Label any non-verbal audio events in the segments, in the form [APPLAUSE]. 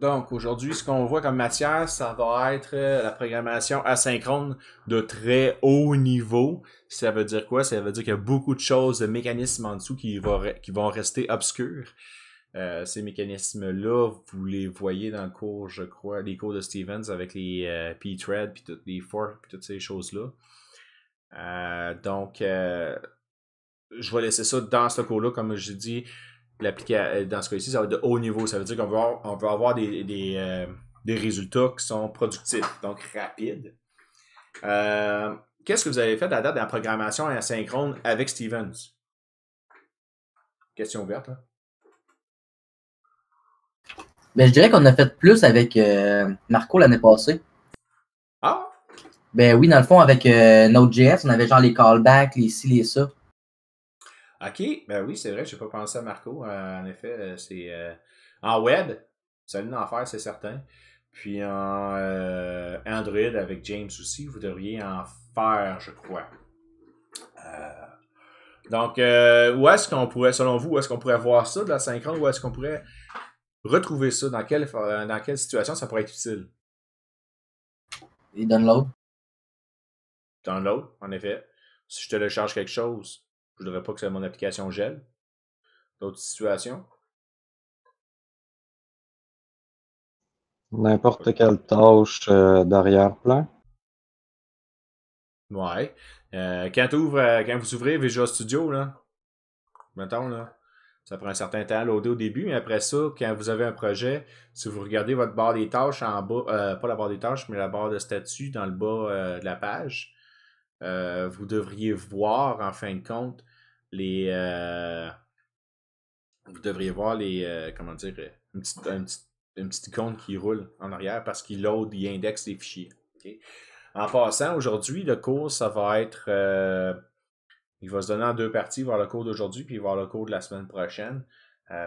Donc, aujourd'hui, ce qu'on voit comme matière, ça va être euh, la programmation asynchrone de très haut niveau. Ça veut dire quoi? Ça veut dire qu'il y a beaucoup de choses, de mécanismes en dessous qui, vont, rester obscurs. Euh, ces mécanismes-là, vous les voyez dans le cours, je crois, les cours de Stevens avec les euh, P-thread, puis toutes les forks, toutes ces choses-là. donc, je vais laisser ça dans ce cours-là, comme j'ai dit l'appliquer euh, dans ce cas-ci, ça va être de haut niveau. Ça veut dire qu'on va avoir, euh, des, résultats qui sont productifs, donc rapides. Euh, qu'est-ce que vous avez fait à la date de la programmation asynchrone avec Stevens? Question ouverte. Hein? Ben, je dirais qu'on a fait plus avec Marco l'année passée. Ah? Ben oui, dans le fond, avec Node.js, on avait genre les callbacks, les ci, les ça. OK, ben oui, c'est vrai, j'ai pas pensé à Marco. Euh, en effet, euh, c'est euh, en web, c'est une enfer, c'est certain. Puis en Android avec James aussi, vous devriez en faire, je crois. donc, où est-ce qu'on pourrait, selon vous, où est-ce qu'on pourrait voir ça de la synchrone? Où est-ce qu'on pourrait retrouver ça? Dans quelle, dans quelle situation ça pourrait être utile? Et download. Download, en effet. Si je te télécharge quelque chose, je ne voudrais pas que mon application gèle. D'autres situations? N'importe quelle tâche euh, d'arrière-plan. Ouais. Euh, euh, quand, vous ouvrez Visual Studio, là, mettons, là, ça prend un certain temps à loader au début, mais après ça, quand vous avez un projet, si vous regardez votre barre des tâches en bas, pas la barre des tâches, mais la barre de statut dans le bas de la page, vous devriez voir en fin de compte les. Euh, vous devriez voir les. Euh, comment dire une petite, icône qui roule en arrière parce qu'il load, il indexe les fichiers. En passant, aujourd'hui, le cours, ça va être. Euh, il va se donner en deux parties, voir le cours d'aujourd'hui, puis voir le cours de la semaine prochaine.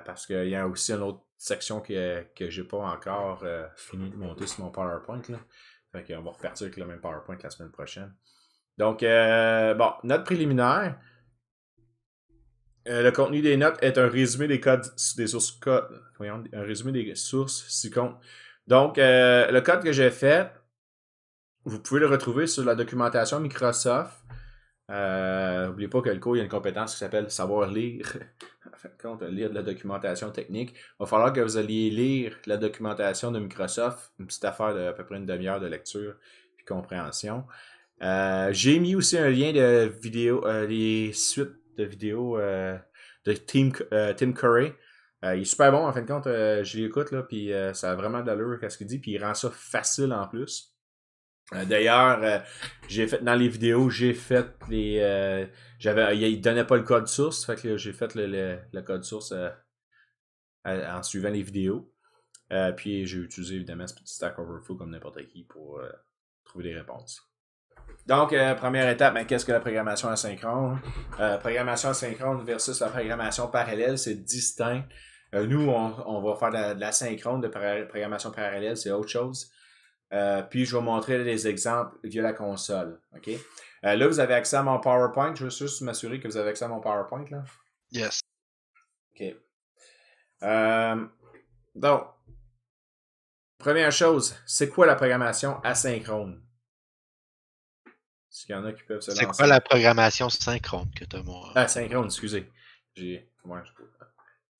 parce qu'il y a aussi une autre section que, que j'ai pas encore fini de monter sur mon PowerPoint. Là. Fait va repartir avec le même PowerPoint la semaine prochaine. Donc, bon, notre préliminaire, euh, le contenu des notes est un résumé des codes des sources codes. un résumé des sources si compte. Donc, euh, le code que j'ai fait, vous pouvez le retrouver sur la documentation Microsoft. N'oubliez euh, pas que le cours, il y a une compétence qui s'appelle savoir lire. [LAUGHS] en fin de compte, lire de la documentation technique. Il va falloir que vous alliez lire la documentation de Microsoft, une petite affaire d'à peu près une demi-heure de lecture et compréhension. j'ai mis aussi un lien de vidéo, les suites de vidéos euh, de euh, Tim Curry. Euh, il est super bon, en fin de compte, je l'écoute, là, puis ça a vraiment de l'allure qu'est-ce qu'il dit, puis il rend ça facile en plus. D'ailleurs, j'ai fait dans les vidéos, j'ai fait les. j'avais, donnait pas le code source, fait que j'ai fait le, code source en suivant les vidéos. puis j'ai utilisé évidemment Stack Overflow comme n'importe qui pour trouver des réponses. Donc, euh, première étape, mais ben, qu'est-ce que la programmation asynchrone? Euh, programmation asynchrone versus la programmation parallèle, c'est distinct. Euh, nous, on, va faire de, la, de l'asynchrone, de programmation parallèle, c'est autre chose. puis, je vais vous montrer les exemples via la console. OK? là, vous avez accès à mon PowerPoint. Je veux juste m'assurer que vous avez accès à mon PowerPoint. Là. Yes. OK. donc, première chose, c'est quoi la programmation asynchrone? qu'il y en a qui peuvent se lancer. C'est quoi la programmation synchrone que tu as, moi? Ah, synchrone, excusez. J'ai... je...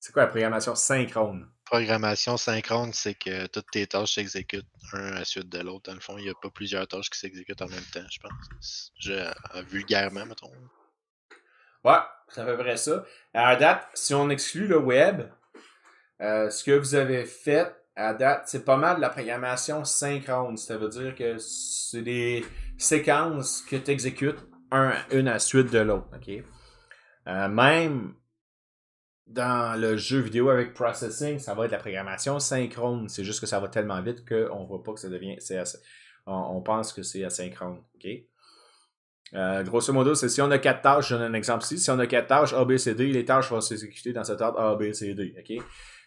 C'est quoi la programmation synchrone? Programmation synchrone, c'est que toutes tes tâches s'exécutent un à la suite de l'autre. Dans le fond, il n'y a pas plusieurs tâches qui s'exécutent en même temps, je pense. Je, euh, vulgairement, mettons. Ouais, c'est à peu près ça. À la date, si on exclut le web, euh, ce que vous avez fait, à date, c'est pas mal de la programmation synchrone. Ça veut dire que c'est des séquences que tu exécutes une à suite de l'autre. ok euh, même dans le jeu vidéo avec processing, ça va être la programmation synchrone. C'est juste que ça va tellement vite qu'on ne voit pas que ça devient. on, pense que c'est asynchrone. OK? Euh, grosso modo, c'est si on a quatre tâches, je donne un exemple ici. Si on a quatre tâches A, B, C, D, les tâches vont s'exécuter dans cet ordre A, B, C, D.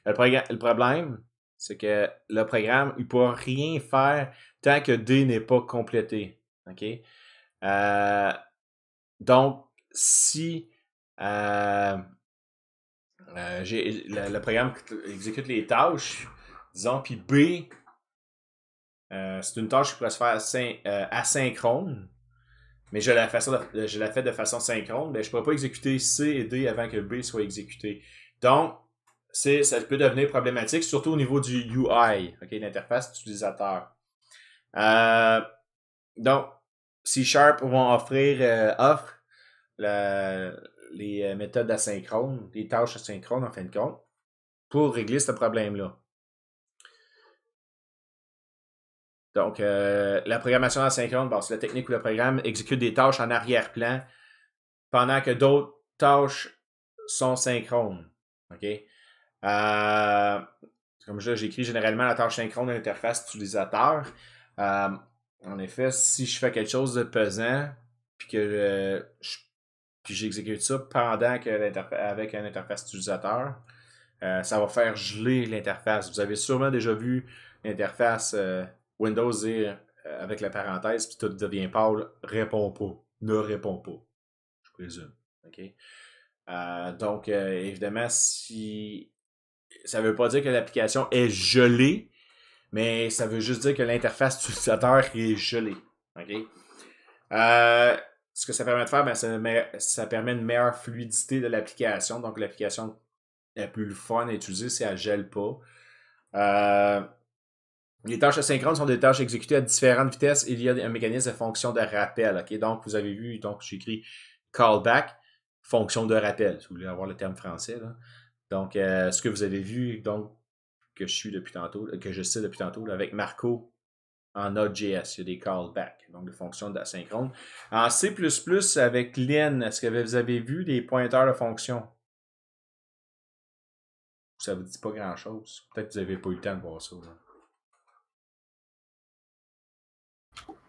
le problème, c'est que le programme, il ne pourra rien faire tant que D n'est pas complété. OK? Euh, donc, si euh, euh, le, programme exécute les tâches, disons, puis B, c'est une tâche qui pourrait se faire asynchrone, mais je la, fais de, façon synchrone, mais ben, je ne pourrais pas exécuter C et D avant que B soit exécuté. Donc, ça peut devenir problématique, surtout au niveau du UI, l'interface utilisateur. Euh, donc, C Sharp vont offrir euh, offre les euh, méthodes asynchrones, les tâches asynchrones en fin de compte, pour régler ce problème-là. Donc, la programmation asynchrone, c'est la technique où le programme exécute des tâches en arrière-plan pendant que d'autres tâches sont synchrones. OK? Euh, comme je j'écris généralement la tâche synchrone de l'interface utilisateur. Euh, en effet, si je fais quelque chose de pesant, puis que euh, j'exécute ça pendant que avec une interface utilisateur, euh, ça va faire geler l'interface. Vous avez sûrement déjà vu l'interface Windows dire avec la parenthèse, puis tout devient pâle, répond pas, ne répond pas, je présume. ok donc, évidemment, si ça ne veut pas dire que l'application est gelée, mais ça veut juste dire que l'interface utilisateur est gelée. Euh, ce que ça permet de faire, ben, ça, permet une meilleure fluidité de l'application. Donc, l'application est plus fun à utiliser si elle ne gèle pas. Euh, les tâches asynchrones sont des tâches exécutées à différentes vitesses. Il y a un mécanisme de fonction de rappel. Donc, vous avez vu, donc écrit « callback, fonction de rappel, si vous voulez avoir le terme français. Là. Donc, euh, ce que vous avez vu, donc, que je suis depuis tantôt, euh, que je sais depuis tantôt, avec Marco en Node.js, il y a des callbacks, donc des fonctions d'asynchrone. En C, avec Lin, est-ce que vous avez vu des pointeurs de fonctions? Ça ne vous dit pas grand-chose. Peut-être que vous n'avez pas eu le temps de voir ça.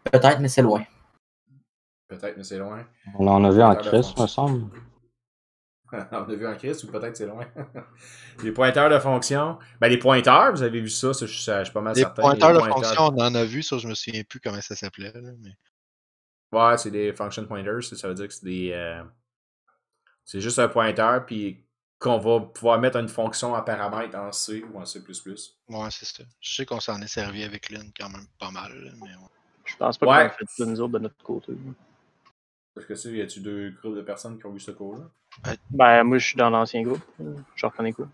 Peut-être, mais c'est loin. Peut-être, mais c'est loin. On en a vu en Chris, me semble. [LAUGHS] on a vu en Christ, ou peut-être c'est loin. [LAUGHS] les pointeurs de fonction. Ben, les pointeurs, vous avez vu ça, ça je, suis, pas mal certain. les pointeurs de fonction, on en a vu, ça, je me souviens plus comment ça s'appelait. Mais... Ouais, c'est des function pointers, ça veut dire que c'est des. Euh, c'est juste un pointeur, puis qu'on va pouvoir mettre une fonction à paramètre en C ou en C. Ouais, c'est ça. Je sais qu'on s'en est servi avec Lune quand même pas mal, mais Je pense pas qu'on a fait ça nous autres de notre côté. Parce que, tu y a-tu deux groupes de personnes qui ont vu ce cours-là? Euh, ben, moi, je suis dans l'ancien groupe. Je reconnais quoi.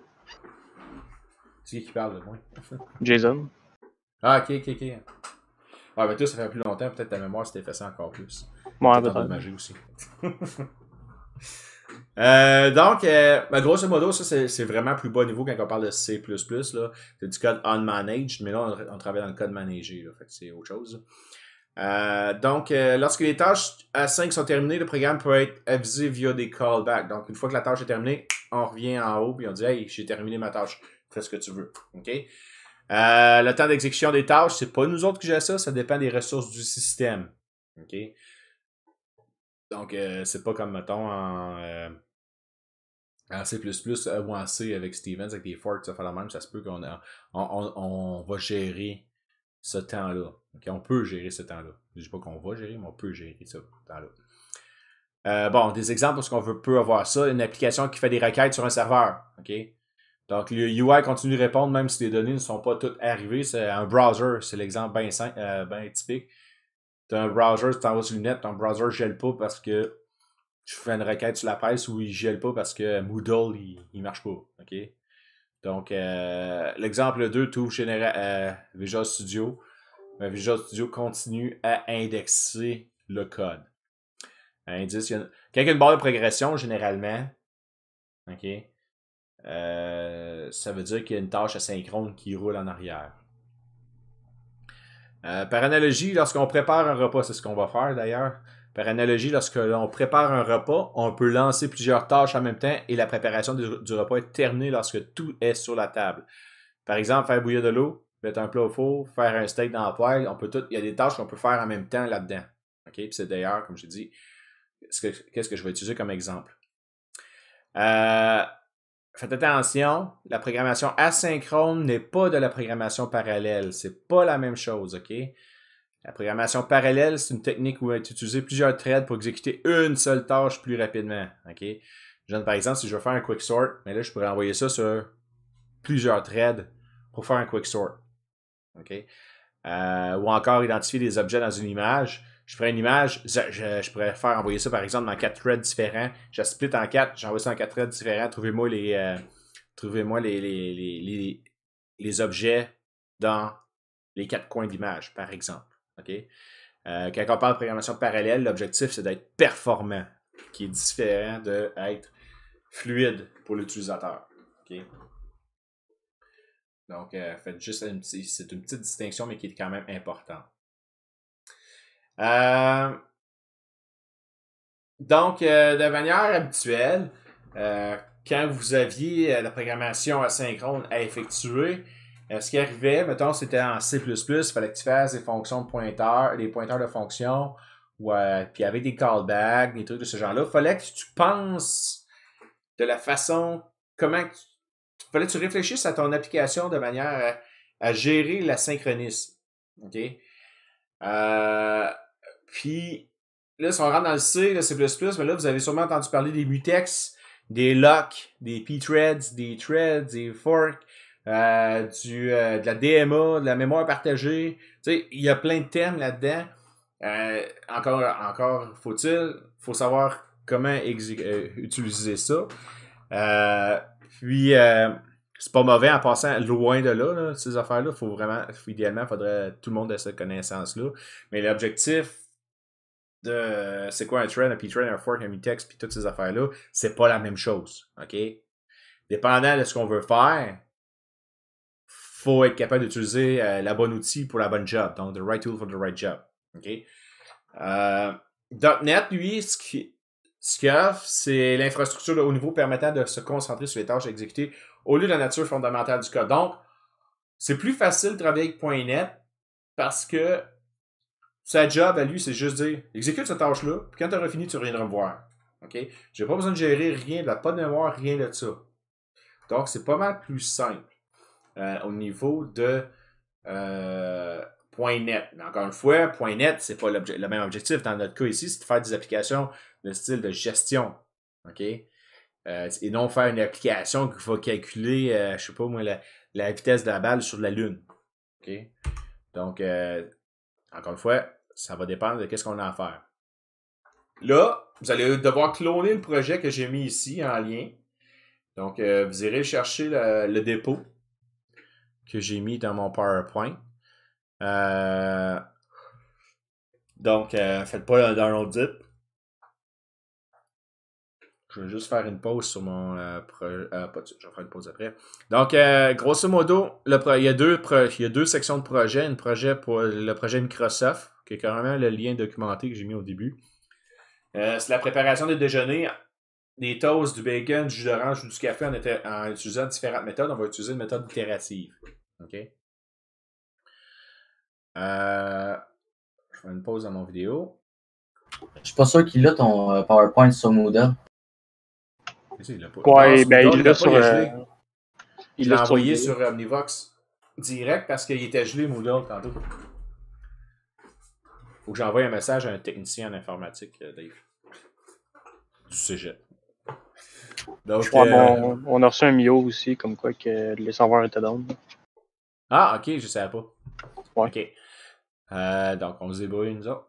C'est qui qui parle de moi? [LAUGHS] Jason. Ah, ok, ok, ok. Ouais, ben, toi, ça fait plus longtemps. Peut-être ta mémoire s'est effacée encore plus. Moi, peut-être. magie aussi. [LAUGHS] Euh, donc, euh, ben, grosso modo, ça c'est vraiment plus bas niveau quand on parle de C++. C'est du code unmanaged, mais là on, travaille dans le code managé, c'est autre chose. Euh, donc, euh, lorsque les tâches A5 sont terminées, le programme peut être avisé via des callbacks. Donc, une fois que la tâche est terminée, on revient en haut et on dit Hey, j'ai terminé ma tâche, fais ce que tu veux. OK? Euh, le temps d'exécution des tâches, c'est pas nous autres qui gèrent ça, ça dépend des ressources du système. OK? Donc, c'est pas comme, mettons, en, en C ou en C avec Stevens, avec des forks, ça fait la même. Ça se peut qu'on on va gérer ce temps-là. On peut gérer ce temps-là. Je ne dis pas qu'on va gérer, mais on peut gérer ce temps-là. Euh, bon, des exemples parce qu'on peut avoir ça. Une application qui fait des requêtes sur un serveur. OK? Donc, le UI continue de répondre même si les données ne sont pas toutes arrivées. C'est un browser, c'est l'exemple bien euh, typique. Tu as un browser, tu t'en vas sur le ton browser ne gèle pas parce que tu fais une requête sur la presse ou il ne gèle pas parce que Moodle, il ne marche pas. OK? Donc, euh, l'exemple 2, tout euh, Visual Studio. Mais Visual Studio continue à indexer le code. indice, Quand il y a une barre de progression, généralement, euh, ça veut dire qu'il y a une tâche asynchrone qui roule en arrière. Euh, par analogie, lorsqu'on prépare un repas, c'est ce qu'on va faire d'ailleurs, par analogie, lorsque l'on prépare un repas, on peut lancer plusieurs tâches en même temps et la préparation du, repas est terminée lorsque tout est sur la table. Par exemple, faire bouillir de l'eau, mettre un plat au four, faire un steak dans la poêle, on peut tout, il y a des tâches qu'on peut faire en même temps là-dedans. OK? c'est d'ailleurs, comme je dit, qu'est-ce que je vais utiliser comme exemple? Euh, faites attention, la programmation asynchrone n'est pas de la programmation parallèle. C'est pas la même chose, OK? La programmation parallèle, c'est une technique où va être plusieurs threads pour exécuter une seule tâche plus rapidement. OK? par exemple, si je veux faire un quick sort, mais là, je pourrais envoyer ça sur plusieurs threads pour faire un quick sort. OK? Euh, ou encore identifier des objets dans une image. Je prends une image, je, pourrais faire envoyer ça par exemple dans quatre threads différents. Je split en quatre, j'envoie ça en quatre threads différents. Trouvez-moi les, euh, moi les, les, objets dans les quatre coins d'image, par exemple. Euh, quand on parle de programmation parallèle, l'objectif, c'est d'être performant, qui est différent d'être fluide pour l'utilisateur. Donc, euh, faites juste une petite, c'est une petite distinction, mais qui est quand même importante. Euh, donc, de manière habituelle, quand vous aviez la programmation asynchrone à effectuer, euh, ce qui arrivait, mettons, c'était en C++, il fallait que tu fasses des fonctions de pointeurs, des pointeurs de fonctions, ou, il euh, puis avec des callbacks, des trucs de ce genre-là. Il fallait que tu penses de la façon, comment, tu, fallait que tu réfléchisses à ton application de manière à, gérer la synchronisme. OK? Euh, puis, là, si on rentre dans le C, le C++, mais ben là, vous avez sûrement entendu parler des mutex, des locks, des p-threads, des threads, des forks, euh, du, euh, de la DMA, de la mémoire partagée. Tu sais, il y a plein de thèmes là-dedans. Euh, encore, encore faut-il, faut savoir comment utiliser ça. puis, c'est pas mauvais en passant loin de là, ces affaires-là. Faut vraiment, idéalement, il faudrait tout le monde ait cette connaissance-là. Mais l'objectif de c'est quoi un trend, un p-trend, un fork, un mitex, puis toutes ces affaires-là, c'est pas la même chose. OK? Dépendant de ce qu'on veut faire, faut être capable d'utiliser euh, la bonne outil pour la bonne job. Donc, the right tool for the right job. OK? Euh, .NET, lui, ce qu'il offre, c'est l'infrastructure de haut niveau permettant de se concentrer sur les tâches à exécuter au lieu de la nature fondamentale du code. Donc, c'est plus facile de travailler avec .NET parce que sa job à lui, c'est juste dire exécute cette tâche-là, puis quand tu auras fini, tu reviendras me voir. Je J'ai pas besoin de gérer rien, de la pas de mémoire, rien de ça. Donc, c'est pas mal plus simple. Euh, au niveau de euh, .NET. Mais encore une fois, point .NET, c'est pas le même objectif. Dans notre cas ici, c'est de faire des applications de style de gestion. OK? Euh, et non faire une application qui va calculer, je ne sais pas moi, la, vitesse de la balle sur la Lune. OK? Donc, encore une fois, ça va dépendre de quest ce qu'on a à faire. Là, vous allez devoir cloner le projet que j'ai mis ici en lien. Donc, vous irez chercher le, dépôt que j'ai mis dans mon PowerPoint. Euh, donc, ne euh, faites pas le download zip. Je vais juste faire une pause sur mon. Euh, euh pas, je vais faire une pause après. Donc, grosso modo, il, y a deux sections de projet projet pour le projet Microsoft, qui est carrément le lien documenté que j'ai mis au début. c'est la préparation des déjeuners des toasts, du bacon, du jus d'orange ou du café en, utilisant différentes méthodes, on va utiliser une méthode itérative. OK? Euh, je fais une pause dans mon vidéo. Je suis pas sûr qu'il a ton euh, PowerPoint sur Moodle. Il l'a ben, il l'a sur. Il euh, l'a envoyé sur Omnivox direct parce qu'il était gelé Moodle tantôt. Faut que j'envoie un message à un technicien en informatique, euh, Dave. Du sujet. Donc, je crois, euh, on a reçu un Mio aussi, comme quoi que les serveurs étaient down. Ah, ok, je savais pas. Ok. Euh, donc, on se débrouille, nous autres.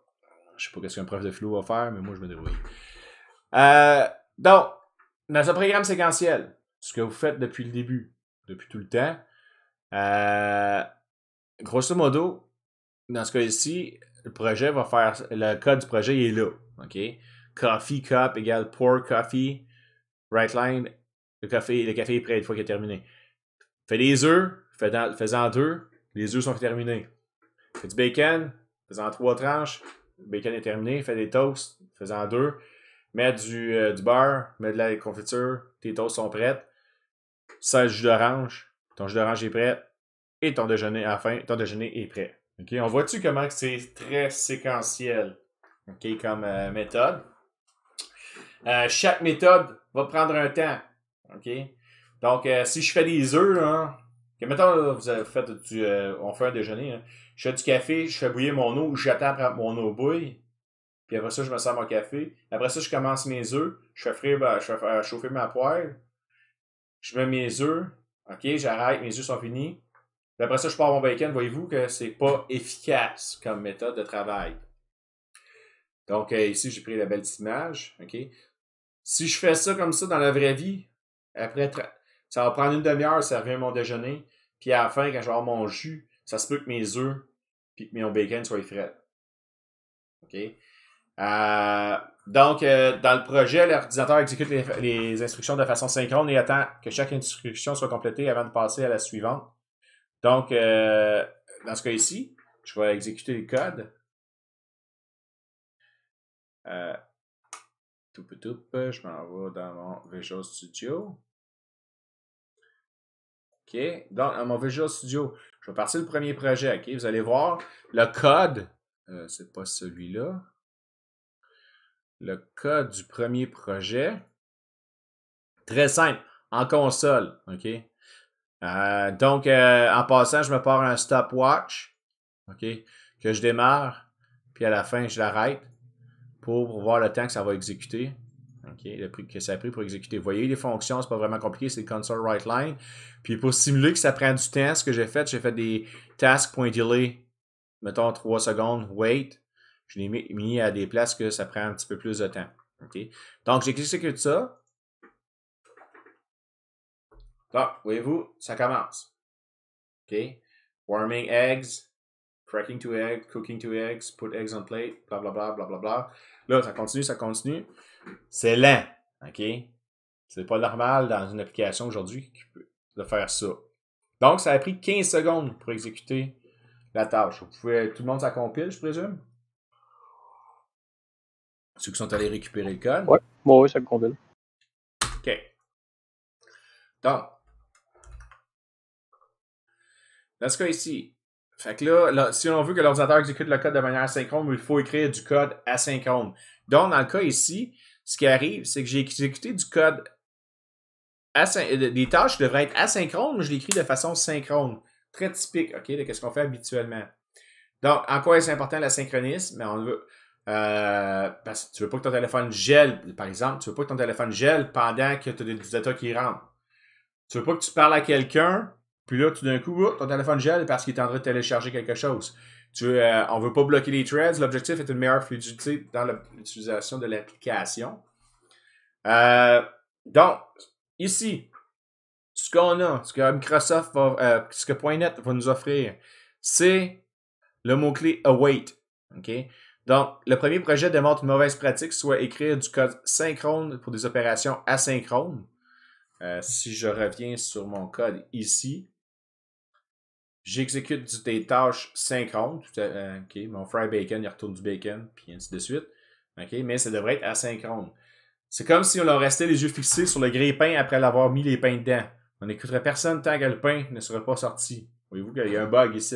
Je sais pas qu'est-ce qu'un prof de flou va faire, mais moi, je me débrouille. Euh, donc, dans un programme séquentiel, ce que vous faites depuis le début, depuis tout le temps, grosso modo, dans ce cas-ci, le projet va faire. Le code du projet est là. OK? Coffee cup égale pour coffee. Right line, café, le café est prêt une fois qu'il est terminé. Fais des œufs, fais-en deux, les œufs sont terminés. Fais du bacon, fais-en trois tranches, le bacon est terminé. Fais des toasts, fais-en deux. Mets du, euh, beurre, mets de la confiture, tes toasts sont prêts. le jus d'orange, ton jus d'orange est prêt. Et ton déjeuner, à ton déjeuner est prêt. On voit-tu comment c'est très séquentiel comme euh, méthode? Euh, chaque méthode va prendre un temps. OK? Donc, euh, si je fais des œufs, hein, que mettons, vous faites du, euh, on fait un déjeuner, hein. je fais du café, je fais bouillir mon eau, j'attends après mon eau bouille, puis après ça, je me sers mon café. Après ça, je commence mes œufs, je fais frire, je fais chauffer ma poêle, je mets mes œufs, OK, j'arrête, mes œufs sont finis. Puis après ça, je pars mon bacon. Voyez-vous que c'est pas efficace comme méthode de travail. Donc euh, ici, j'ai pris la belle image. OK? Si je fais ça comme ça dans la vraie vie, après, ça va prendre une demi-heure, ça revient mon déjeuner. Puis à la fin, quand je vais avoir mon jus, ça se peut que mes œufs puis que mon bacon soient frais. OK? Euh, donc, euh, dans le projet, l'ordinateur exécute les, instructions de façon synchrone et attend que chaque instruction soit complétée avant de passer à la suivante. Donc, dans ce cas ici, je vais exécuter le code. Euh, je m'en vais dans mon Visual Studio. OK. Donc, dans mon Visual Studio, je vais partir le premier projet. OK. Vous allez voir le code. Euh, c'est pas celui-là. Le code du premier projet. Très simple. En console. OK. Euh, donc, en passant, je me pars un stopwatch. OK. Que je démarre. Puis à la fin, je l'arrête pour voir le temps que ça va exécuter. OK, le prix que ça a pris pour exécuter. Vous voyez, les fonctions, c'est pas vraiment compliqué, c'est console write line. Puis pour simuler que ça prend du temps, ce que j'ai fait, j'ai fait des task.delay, mettons 3 secondes, wait. Je l'ai mis à des places que ça prend un petit peu plus de temps. OK, Donc, j'exécute ça. Donc, voyez-vous, ça commence. OK? Warming eggs, cracking two eggs, cooking two eggs, put eggs on plate, bla bla bla bla bla bla. Là, ça continue, ça continue. C'est lent, OK? C'est pas normal dans une application aujourd'hui de faire ça. Donc, ça a pris 15 secondes pour exécuter la tâche. Vous pouvez, tout le monde, ça je présume? Ceux qui sont allés récupérer le code? Oui, bon, oui, ça compile. OK. Donc, dans ce cas ici, fait que là, si on veut que l'ordinateur exécute le code de manière asynchrone, il faut écrire du code asynchrone. Donc, dans le cas ici, ce qui arrive, c'est que j'ai exécuté du code euh, des tâches devraient être asynchrones, mais je l'écris de façon synchrone. Très typique, OK, de ce qu'on fait habituellement. Donc, en quoi est ce important la synchronisme? On veut, euh, parce que tu veux pas que ton téléphone gèle, par exemple. Tu veux pas que ton téléphone gèle pendant que tu as des utilisateurs qui rentrent. Tu veux pas que tu parles à quelqu'un puis là, tout d'un coup, ton téléphone gèle parce qu'il est en train de télécharger quelque chose. Tu ne euh, on veut pas bloquer les threads. L'objectif est une meilleure fluidité dans l'utilisation de l'application. Euh, donc, ici, ce qu'on a, ce que Microsoft va, euh, ce que .NET va nous offrir, c'est le mot-clé await. Donc, le premier projet démontre une mauvaise pratique, soit écrire du code synchrone pour des opérations asynchrones. si je reviens sur mon code ici, J'exécute des tâches synchrones. Euh, mon fry bacon, il retourne du bacon, puis ainsi de suite. mais ça devrait être asynchrone. C'est comme si on leur restait les yeux fixés sur le grille-pain après l'avoir mis les pains dedans. On n'écouterait personne tant que le pain ne serait pas sorti. Voyez-vous qu'il y a un bug ici.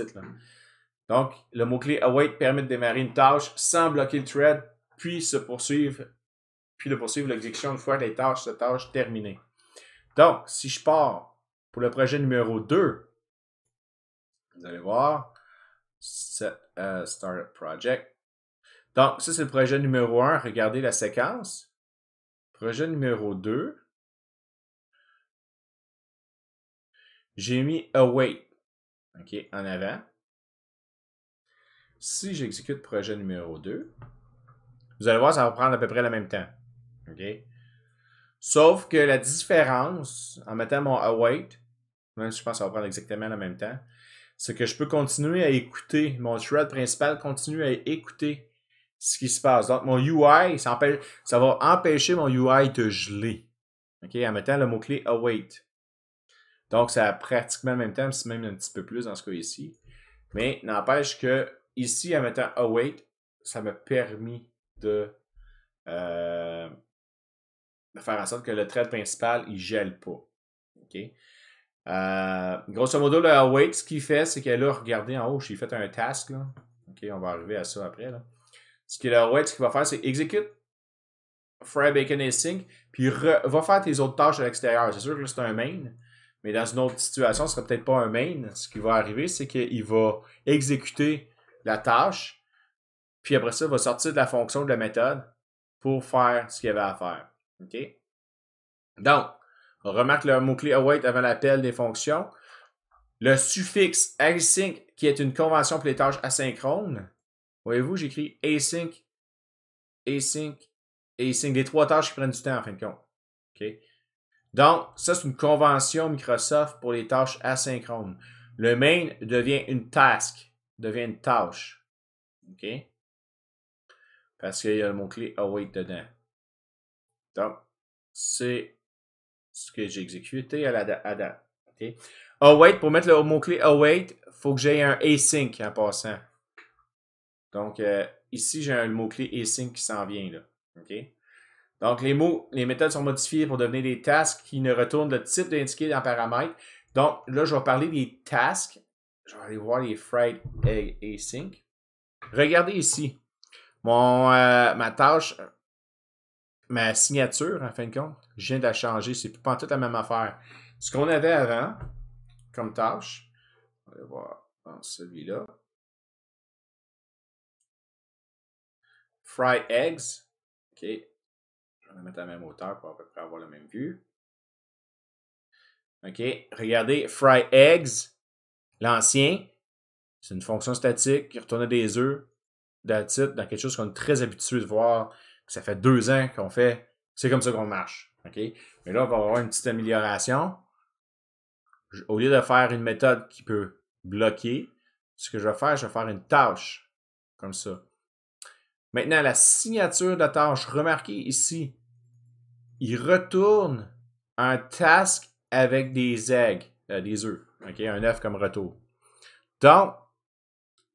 Donc, le mot-clé await permet de démarrer une tâche sans bloquer le thread, puis se poursuivre, puis de poursuivre l'exécution une fois les tâches, cette tâche terminée. Donc, si je pars pour le projet numéro 2, vous allez voir. Set, un euh, startup Project. Donc, ça, c'est le projet numéro 1. Regardez la séquence. Projet numéro 2. J'ai mis await. OK, en avant. Si j'exécute projet numéro 2, vous allez voir, ça va prendre à peu près le même temps. OK? Sauf que la différence, en mettant mon await, même si je pense que ça va prendre exactement le même temps, c'est que je peux continuer à écouter. Mon thread principal continue à écouter ce qui se passe. Donc, mon UI, ça, ça va empêcher mon UI de geler. OK? En mettant le mot-clé await. Donc, ça pratiquement le même temps, c'est même un petit peu plus dans ce cas ici. Mais n'empêche que ici, en mettant await, ça m'a permis de, euh, de, faire en sorte que le thread principal, il gèle pas. OK? Euh, grosso modo, le await, ce qu'il fait, c'est qu'elle a regardé en haut, j'ai fait un task. Là. OK, on va arriver à ça après. Là. Ce await, ce qu'il va faire, c'est execute fry bacon async, puis va faire tes autres tâches à l'extérieur. C'est sûr que c'est un main, mais dans une autre situation, ce ne sera peut-être pas un main. Ce qui va arriver, c'est qu'il va exécuter la tâche, puis après ça, il va sortir de la fonction de la méthode pour faire ce qu'il avait à faire. OK? Donc, remarque le mot-clé await avant l'appel des fonctions. Le suffixe async, qui est une convention pour les tâches asynchrones. Voyez-vous, j'écris async, async, async. Les trois tâches qui prennent du temps, en fin de compte. Donc, ça, c'est une convention Microsoft pour les tâches asynchrones. Le main devient une task, devient une tâche. OK? Parce qu'il y a le mot-clé await dedans. Donc, c'est ce que j'ai exécuté à la date. Await, pour mettre le mot-clé await, il faut que j'aie un async en passant. Donc, euh, ici, j'ai un mot-clé async qui s'en vient. Là. ok Donc, les mots, les méthodes sont modifiées pour devenir des tasks qui ne retournent le type d'indiqué dans paramètre. Donc, là, je vais parler des tasks. Je vais aller voir les fried async. Regardez ici. Mon, euh, ma tâche, ma signature, en fin de compte, je viens de la changer. C'est plus pas tout la même affaire. Ce qu'on avait avant, comme tâche, on va voir dans celui-là. Fry eggs. OK. Je vais le mettre à la même hauteur pour à peu près avoir la même vue. OK. Regardez, fry eggs, l'ancien, c'est une fonction statique qui retournait des œufs titre dans quelque chose qu'on est très habitué de voir ça fait deux ans qu'on fait, c'est comme ça qu'on marche. OK? Mais là, on va avoir une petite amélioration. au lieu de faire une méthode qui peut bloquer, ce que je vais faire, je vais faire une tâche comme ça. Maintenant, la signature de tâche, remarquez ici, il retourne un task avec des eggs, euh, des œufs, un œuf comme retour. Donc,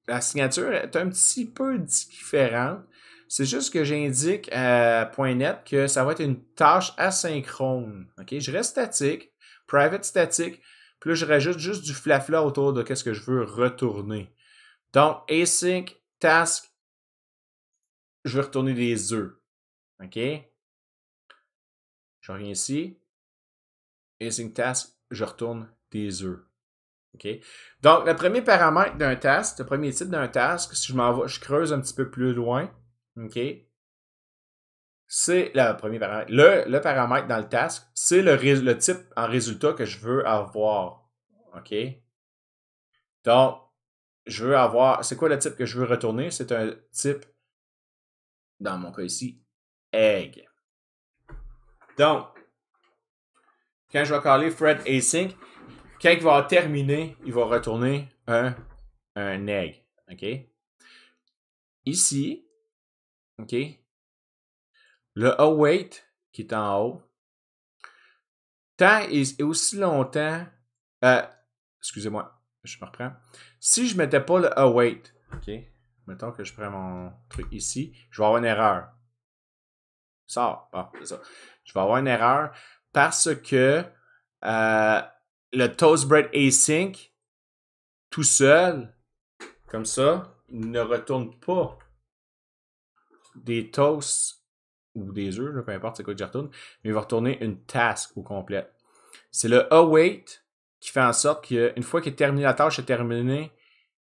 la signature est un petit peu différente. C'est juste que j'indique à .NET que ça va être une tâche asynchrone. Je reste statique, private statique, puis là, je rajoute juste du flafla autour de qu'est-ce que je veux retourner. Donc, async, task, je veux retourner des œufs. Je reviens ici. Async task, je retourne des œufs. Donc, le premier paramètre d'un task, le premier type d'un task, si je je creuse un petit peu plus loin, OK? C'est le premier paramètre. Le, paramètre dans le task, c'est le, le type en résultat que je veux avoir. OK? Donc, je veux avoir. C'est quoi le type que je veux retourner? C'est un type, dans mon cas ici, egg. Donc, quand je vais caller Fred Async, quand il va terminer, il va retourner un, un egg. OK? Ici, OK? Le await, qui est en haut, tant et aussi longtemps, euh, excusez-moi, je me reprends. Si je ne mettais pas le await, OK? Mettons que je prends mon truc ici, je vais avoir une erreur. Ça. ça. Je vais avoir une erreur parce que euh, le Toastbread async, tout seul, comme ça, ne retourne pas des toasts ou des œufs, peu importe c'est quoi que je retourne, mais il va retourner une task au complet. C'est le await qui fait en sorte qu'une fois que terminé la tâche est terminée,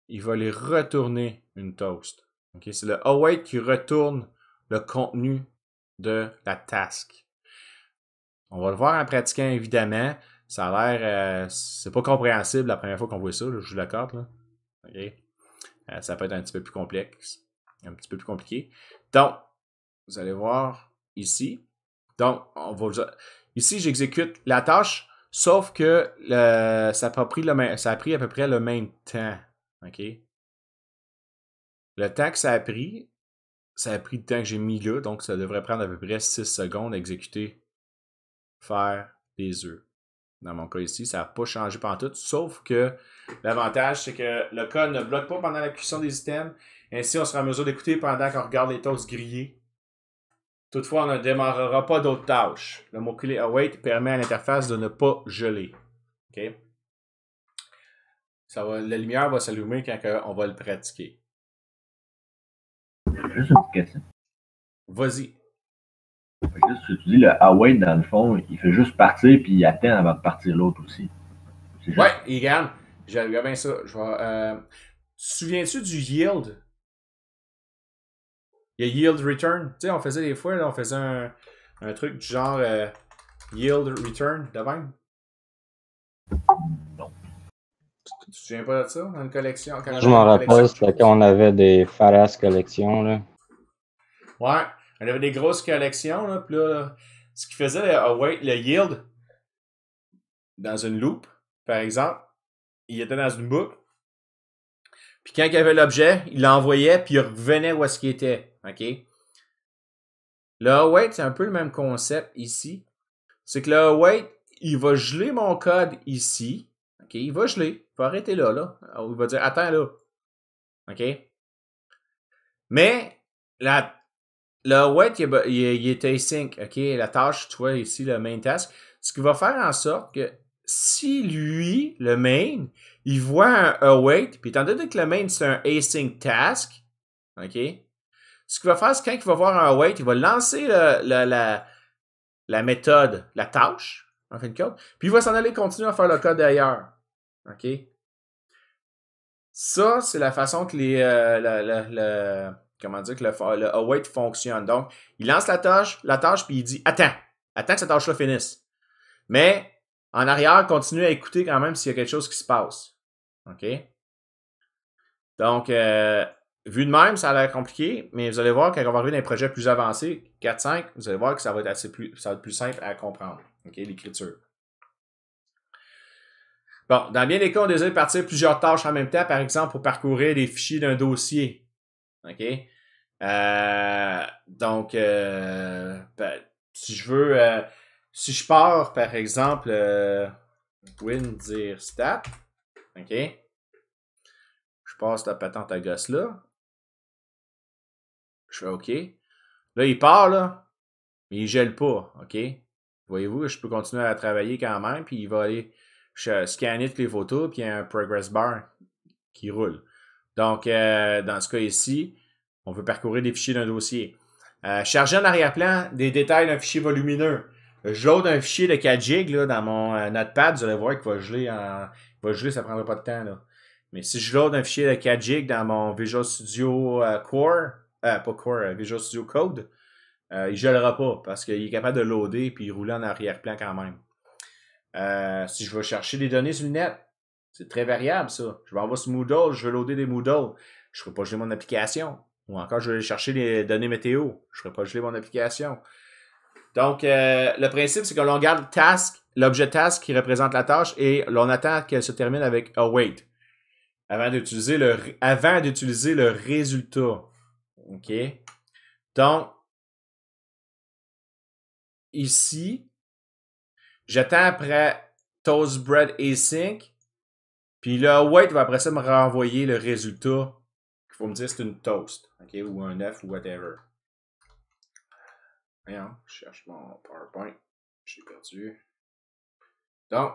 il va les retourner une toast. C'est le await qui retourne le contenu de la task. On va le voir en pratiquant évidemment. Ça a l'air, euh, c'est pas compréhensible la première fois qu'on voit ça, je vous l'accorde. Là. Euh, ça peut être un petit peu plus complexe, un petit peu plus compliqué. Donc, vous allez voir ici. Donc, on va, ici, j'exécute la tâche, sauf que ça, a pris le, ça pris à peu près le même temps. OK? Le temps que ça a pris, ça a pris le temps que j'ai mis là, donc ça devrait prendre à peu près 6 secondes à exécuter faire les œufs. Dans mon cas ici, ça n'a pas changé pendant tout, sauf que l'avantage, c'est que le code ne bloque pas pendant la cuisson des items ainsi, on sera en mesure d'écouter pendant qu'on regarde les toasts grillés. Toutefois, on ne démarrera pas d'autres tâches. Le mot-clé await permet à l'interface de ne pas geler. Ok la lumière va s'allumer quand on va le pratiquer. Juste une question. Vas-y. Juste tu dis, le await, dans le fond, il fait juste partir puis il attend avant de partir l'autre aussi. Oui, Ouais, il J'avais bien ça. Je euh, Souviens-tu du yield il y a yield return. Tu sais, on faisait des fois, on faisait un, truc du genre euh, yield return de même. Non. Tu te souviens pas de ça dans une collection? je m'en rappelle, c'était quand on avait des Faras collections. Là. Ouais, on avait des grosses collections. Là, puis ce qu'il faisait le, euh, ah le yield dans une loupe, par exemple, il était dans une boucle. Puis quand il avait l'objet, il l'envoyait, puis il revenait où est-ce qu'il était. OK? Le await, c'est un peu le même concept ici. C'est que le await, il va geler mon code ici. OK? Il va geler. Il va arrêter là, là. Il va dire, attends là. OK? Mais, la, le await, il, il est async. OK? La tâche, tu vois ici, le main task. Ce qui va faire en sorte que si lui, le main, il voit un await, puis étant donné que le main, c'est un async task, OK? Ce qu'il va faire, c'est quand il va voir un await, il va lancer la, méthode, la tâche, en fin de compte, puis il va s'en aller continuer à faire le code ailleurs. OK? Ça, c'est la façon que les. Euh, le, comment dire que le, await fonctionne. Donc, il lance la tâche, la tâche, puis il dit Attends, attends que cette tâche-là finisse. Mais en arrière, continuez à écouter quand même s'il y a quelque chose qui se passe. OK? Donc, euh, vu de même, ça a l'air compliqué, mais vous allez voir, quand on va arriver dans plus avancé, 4-5, vous allez voir que ça va être assez plus, plus simple à comprendre. OK? L'écriture. Bon, dans bien des cas, on désire partir plusieurs tâches en même temps, par exemple pour parcourir les fichiers d'un dossier. OK? Euh, donc, euh, ben, si je veux, si je pars, par exemple, euh, win, dire, stat, OK? Je passe la patente à gosse là. Je fais OK. Là, il part, là, mais il gèle pas, OK? Voyez-vous, je peux continuer à travailler quand même, puis il va aller je scanner toutes les photos, puis il y a un progress bar qui roule. Donc, euh, dans ce cas ici, on veut parcourir des fichiers d'un dossier. Euh, charger en arrière-plan des détails d'un fichier volumineux. Je load un fichier de 4 gigs dans mon euh, notepad, vous allez voir qu'il va geler en. Il va geler, ça prendra pas de temps. Mais si je load un fichier de 4 gigs dans mon Visual Studio euh, Core, euh, pas Core, Visual Studio Code, il ne gèlera pas parce qu'il est capable de loader et rouler en arrière-plan quand même. si je veux chercher des données sur le net, c'est très variable ça. Je vais avoir ce Moodle, je vais loader des Moodle, je ne ferai pas geler mon application. Ou encore, je vais chercher les données météo, je ne ferai pas geler mon application. Donc, euh, le principe, c'est que l'on garde task, l'objet task qui représente la tâche, et l'on attend qu'elle se termine avec await avant d'utiliser le, avant d'utiliser le résultat. OK? Donc, ici, j'attends après toast bread async, puis le « await » va après ça me renvoyer le résultat. Il faut me dire c'est une toast, Ou un œuf ou whatever je cherche mon PowerPoint. J'ai perdu. Donc,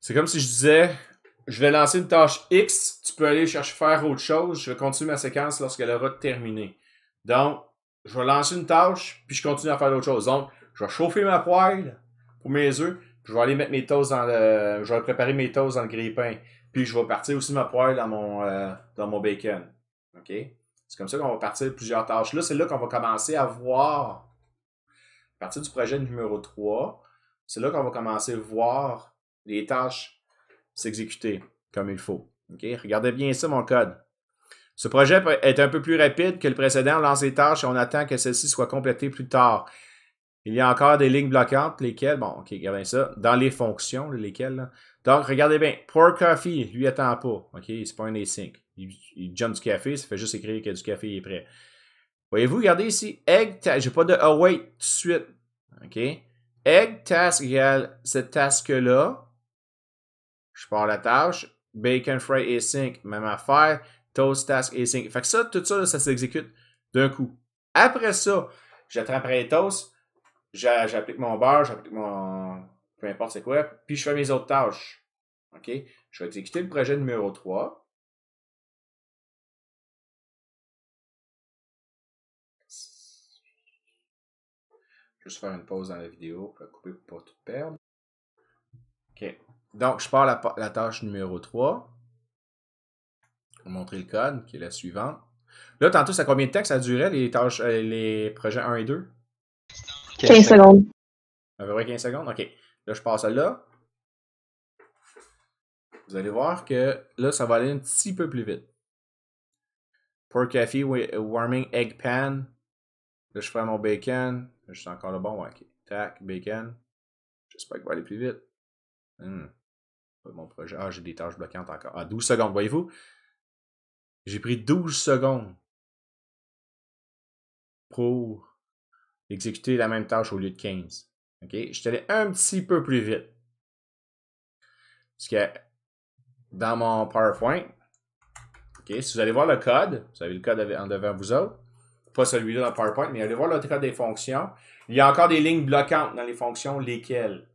c'est comme si je disais, je vais lancer une tâche X, tu peux aller chercher faire autre chose, je vais continuer ma séquence lorsqu'elle aura terminé. Donc, je vais lancer une tâche, puis je continue à faire d'autres choses. Donc, je vais chauffer ma poêle pour mes œufs, puis je vais aller mettre mes toasts dans le. Je vais préparer mes toasts dans le grille-pain. Puis je vais partir aussi ma poêle dans mon, euh, dans mon bacon. OK? C'est comme ça qu'on va partir de plusieurs tâches. Là, c'est là qu'on va commencer à voir, à partir du projet numéro 3, c'est là qu'on va commencer à voir les tâches s'exécuter comme il faut. Regardez bien ça, mon code. Ce projet est un peu plus rapide que le précédent. On lance les tâches et on attend que celles-ci soient complétées plus tard. Il y a encore des lignes bloquantes, lesquelles, bon, ok, regardez ça, dans les fonctions, lesquelles, Donc, regardez bien, pour coffee, lui attend pas, ok, c'est pas un async. Il, il jump du café, ça fait juste écrire que du café est prêt. Voyez-vous, regardez ici, egg task, j'ai pas de await oh, tout de suite. OK? Egg task égale cette task-là. Je pars la tâche. Bacon fry et 5, même affaire. Toast task et 5. Fait que ça, tout ça, ça s'exécute d'un coup. Après ça, j'attraperai les toasts, j'applique mon beurre, j'applique mon. peu importe c'est quoi, puis je fais mes autres tâches. OK? Je vais exécuter le projet numéro 3. juste faire une pause dans la vidéo pour la couper pour pas tout perdre. OK. Donc, je pars la, la tâche numéro 3. Je vais vous montrer le code qui est la suivante. Là, tantôt, ça combien de temps que ça durait, les tâches, euh, les projets 1 et 2? 15, secondes. À peu près 15 secondes, ok. Là, je passe à là. Vous allez voir que là, ça va aller un petit peu plus vite. Pour café, warming egg pan. Là, je fais mon bacon. Je suis encore le bon, ok. Tac, bacon. J'espère qu'il va aller plus vite. Hmm. Mon projet. Ah, j'ai des tâches bloquantes encore. Ah, 12 secondes, voyez-vous? J'ai pris 12 secondes pour exécuter la même tâche au lieu de 15. OK? Je allé un petit peu plus vite. Parce que dans mon PowerPoint, OK, si vous allez voir le code, vous avez le code en devant vous autres, pas celui-là dans PowerPoint, mais allez voir le trait des fonctions. Il y a encore des lignes bloquantes dans les fonctions, lesquelles?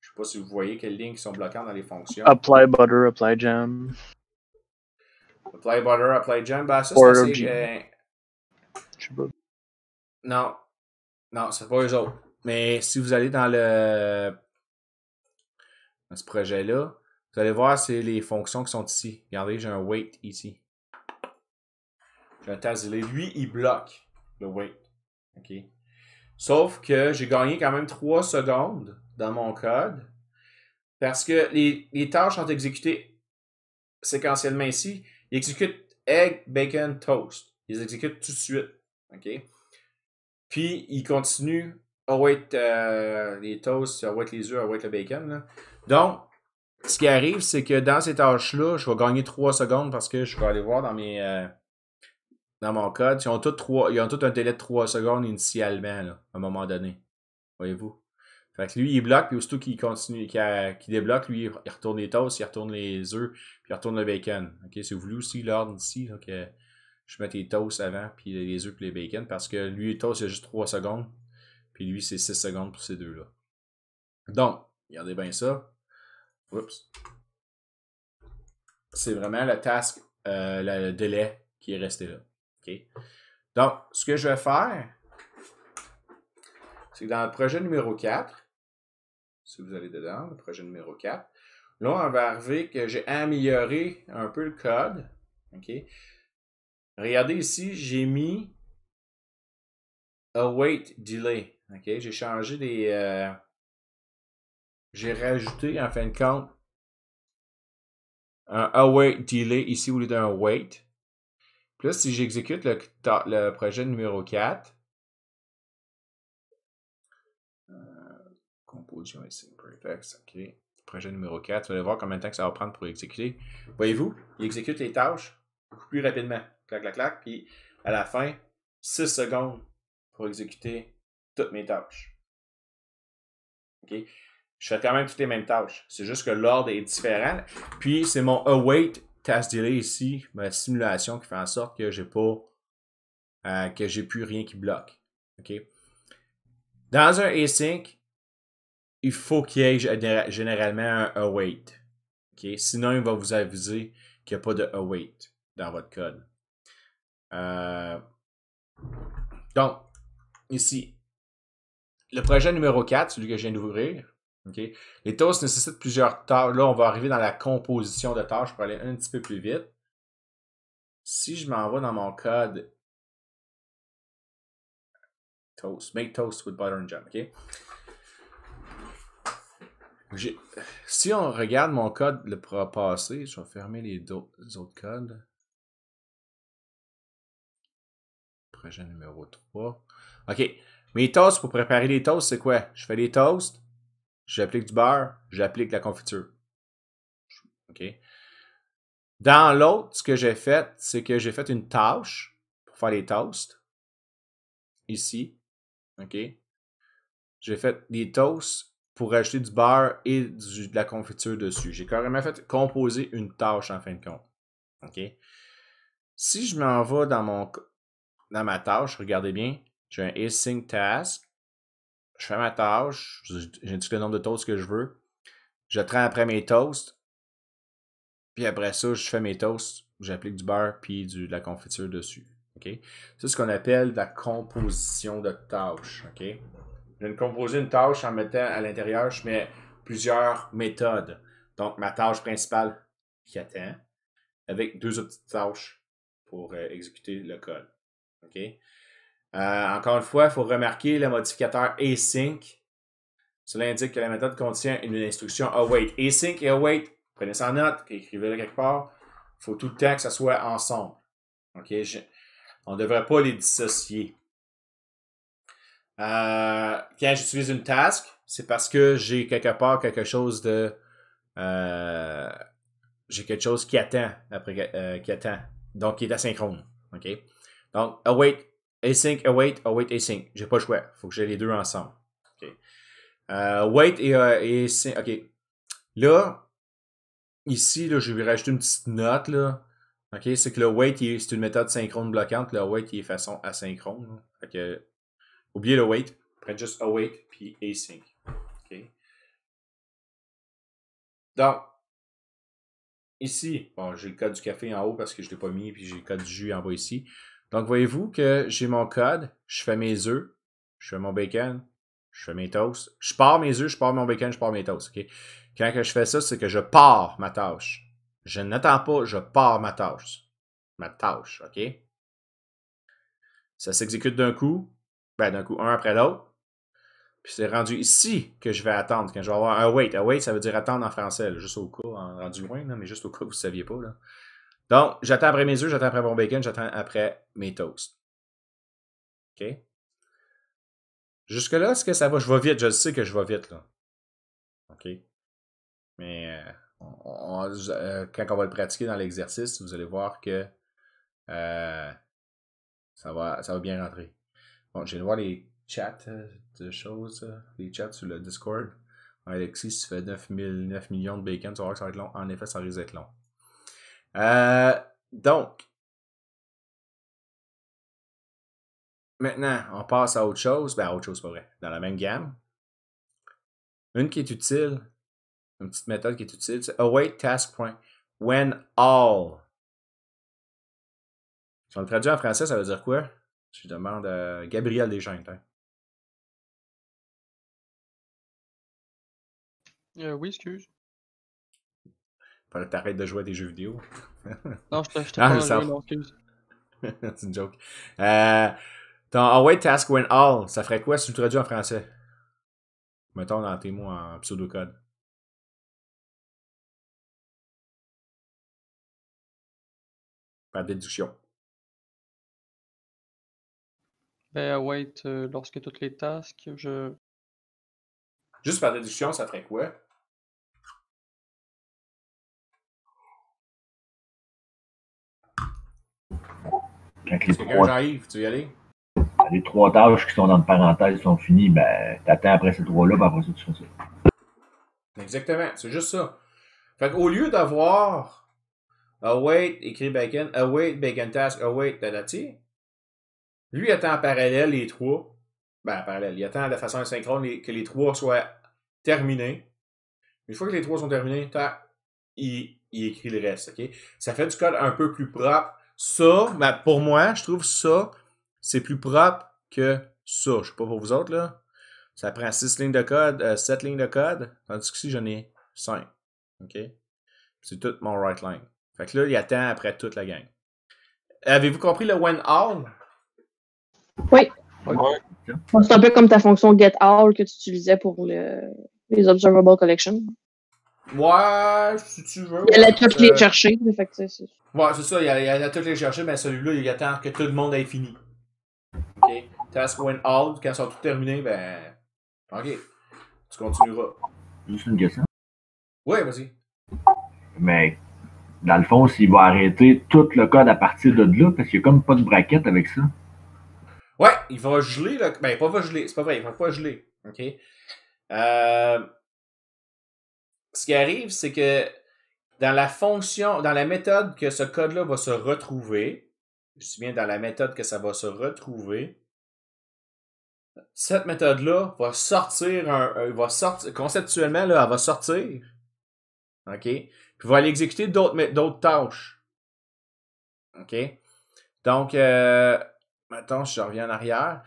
Je ne sais pas si vous voyez quelles lignes sont bloquantes dans les fonctions. Apply butter, apply jam. Apply butter, apply jam. Bah ça, c'est euh, Je sais pas. Non. Non, c'est pas eux autres. Mais si vous allez dans le dans ce projet-là, vous allez voir, c'est les fonctions qui sont ici. Regardez, j'ai un weight ici. Le Tazilé, lui, il bloque le wait ». OK? Sauf que j'ai gagné quand même 3 secondes dans mon code parce que les, tâches sont exécutées séquentiellement ici. Ils exécutent egg, bacon, toast. Ils exécutent tout de suite. OK? Puis, il continue await ah euh, les toasts, await ah les œufs, await ah le bacon. Donc, ce qui arrive, c'est que dans ces tâches-là, je vais gagner 3 secondes parce que je vais aller voir dans mes, euh, dans mon code, ils ont tous un délai de 3 secondes initialement, à un moment donné. Voyez-vous. Fait que lui, il bloque, puis aussitôt qu'il continue, qu'il débloque, lui, il retourne les toasts, il retourne les œufs, puis il retourne le bacon. OK, c'est voulu aussi l'ordre ici, que je mette les toasts avant, puis les œufs, puis les bacon, parce que lui, les toasts, il a juste 3 secondes, puis lui, c'est 6 secondes pour ces deux-là. Donc, regardez bien ça. Oups. C'est vraiment le task, euh, le délai qui est resté là. Donc, ce que je vais faire, c'est que dans le projet numéro 4, si vous allez dedans, le projet numéro 4, là, on va arriver que j'ai amélioré un peu le code. OK? Regardez ici, j'ai mis await delay. OK? J'ai changé des. Euh, j'ai rajouté en fin de compte un await delay ici au lieu d'un wait. Puis si j'exécute le, projet numéro 4, euh, Composition et Prefix, OK. Projet numéro 4, vous allez voir combien de temps que ça va prendre pour exécuter. Voyez-vous, il exécute les tâches beaucoup plus rapidement. Clac, clac, clac. Puis à la fin, 6 secondes pour exécuter toutes mes tâches. OK? Je fais quand même toutes les mêmes tâches. C'est juste que l'ordre est différent. Puis c'est mon await task delay ici, ma simulation qui fait en sorte que j'ai pas euh, que j'ai plus rien qui bloque. OK? Dans un async, il faut qu'il y ait généralement un await. ok Sinon, il va vous aviser qu'il n'y a pas de await dans votre code. Euh, donc, ici, le projet numéro 4, celui que je viens d'ouvrir, les toasts nécessitent plusieurs tâches. Là, on va arriver dans la composition de tâches pour aller un petit peu plus vite. Si je m'en vais dans mon code toast, make toast with butter and jam, OK? Si on regarde mon code le passé, je vais fermer les, les autres codes. Projet numéro 3. OK. Mes toasts, pour préparer les toasts, c'est quoi? Je fais les toasts. J'applique du beurre, j'applique la confiture. OK? Dans l'autre, ce que j'ai fait, c'est que j'ai fait une tâche pour faire les toasts. Ici. OK? J'ai fait des toasts pour ajouter du beurre et de la confiture dessus. J'ai carrément fait composer une tâche en fin de compte. OK? Si je m'en vais dans mon dans ma tâche, regardez bien, j'ai un async task je fais ma tâche, j'indique le nombre de toasts que je veux, je traîne après mes toasts, puis après ça, je fais mes toasts, j'applique du beurre puis de la confiture dessus. OK? C'est ce qu'on appelle la composition de tâches. OK? Je vais composer une tâche en mettant à l'intérieur, je mets plusieurs méthodes. Donc, ma tâche principale qui attend, avec deux autres tâches pour euh, exécuter le code. OK? Euh, encore une fois, il faut remarquer le modificateur async. Cela indique que la méthode contient une instruction await. Async et await, prenez ça en note, écrivez-le quelque part. Il faut tout le temps que ça soit ensemble. on ne devrait pas les dissocier. Euh, quand j'utilise une task, c'est parce que j'ai quelque part quelque chose de. Euh, j'ai quelque chose qui attend, après, qui attend, donc qui est asynchrone. Donc, await async, await, await, async. J'ai pas le choix. Faut que j'ai les deux ensemble. OK. Euh, wait et, euh, et async. OK. Là, ici, là, je vais rajouter une petite note, là. OK, c'est que le wait, c'est une méthode synchrone bloquante. Le await il est façon asynchrone. oubliez le wait. Prenez juste await puis async. OK. Donc, ici, bon, j'ai le code du café en haut parce que je ne l'ai pas mis, puis j'ai le code du jus en bas ici. Donc, voyez-vous que j'ai mon code, je fais mes œufs, je fais mon bacon, je fais mes toasts, je pars mes œufs, je pars mon bacon, je pars mes toasts. Quand que je fais ça, c'est que je pars ma tâche. Je n'attends pas, je pars ma tâche. Ma tâche, OK? Ça s'exécute d'un coup, ben d'un coup, un après l'autre. Puis c'est rendu ici que je vais attendre, quand je vais avoir un wait. Un wait, ça veut dire attendre en français, juste au cas, en rendu loin, mais juste au cas que vous ne saviez pas. Là. Donc, j'attends après mes œufs, j'attends après mon bacon, j'attends après mes toasts. OK? Jusque-là, est-ce que ça va? Je vais vite, je sais que je vais vite, là. OK? Mais euh, euh, quand on va le pratiquer dans l'exercice, vous allez voir que euh, ça, va, ça va bien rentrer. Bon, j'ai le voir les chats de choses, les chats sur le Discord. Alexis, si tu fais 9, millions de bacon, tu vas que ça va être long. En effet, ça risque d'être long. Euh, donc, maintenant, on passe à autre chose. Ben, autre chose, pas vrai. Dans la même gamme. Une qui est utile, une petite méthode qui est utile, c'est await task point when all. Si on le traduit en français, ça veut dire quoi? Je demande à euh, Gabriel Desjardins. Euh, oui, excuse. Fallait t'arrêtes de jouer à des jeux vidéo. [LAUGHS] non, je t'ai ah, pas ça... non, [LAUGHS] C'est une joke. Euh, ton await Task when All, ça ferait quoi si tu le traduis en français? Mettons dans tes mots en pseudocode. Par déduction. Ben, await, euh, lorsque toutes les tasks, je. Juste par déduction, ça ferait quoi? les trois... tâches qui sont dans le parenthèse sont finies, ben, t'attends après ces trois-là, ben après ça, tu fais Exactement, c'est juste ça. Fait qu'au lieu d'avoir Await, écrit Bacon, Await, Bacon Task, Await, Tadati, lui attend en parallèle les trois. Ben, en parallèle, il attend de façon asynchrone que les trois soient terminés. Une fois que les trois sont terminés, il, il écrit le reste. Ça fait du code un peu plus propre ça, ben, pour moi, je trouve ça, c'est plus propre que ça. Je sais pas pour vous autres, là. Ça prend 6 lignes de code, euh, sept lignes de code, tandis que si j'en ai 5. OK? C'est tout mon right line. Fait que là, il attend après toute la gang. Avez-vous compris le when all? Oui. C'est un peu comme ta fonction get all que tu utilisais pour le, les observable collections. Ouais, si tu veux. Il a toutes les euh, chercher, fait Ouais, c'est ça, il a toutes les chercher, mais celui-là, il attend que tout le monde ait fini. Ok? Task went out, quand ça a tout terminé, ben. Ok. Tu continueras. Juste une question. Ouais, vas-y. Mais, dans le fond, s'il va arrêter tout le code à partir de là, parce qu'il n'y a comme pas de braquette avec ça. Ouais, il va geler là. Ben, il va pas geler, c'est pas vrai, il va pas geler. Ok? Euh ce qui arrive, c'est que dans la fonction, dans la méthode que ce code-là va se retrouver, je dis bien dans la méthode que ça va se retrouver, cette méthode-là va sortir un, va sortir, conceptuellement, elle va sortir. OK? Puis va aller exécuter d'autres tâches. OK? Donc, euh, maintenant, je reviens en arrière.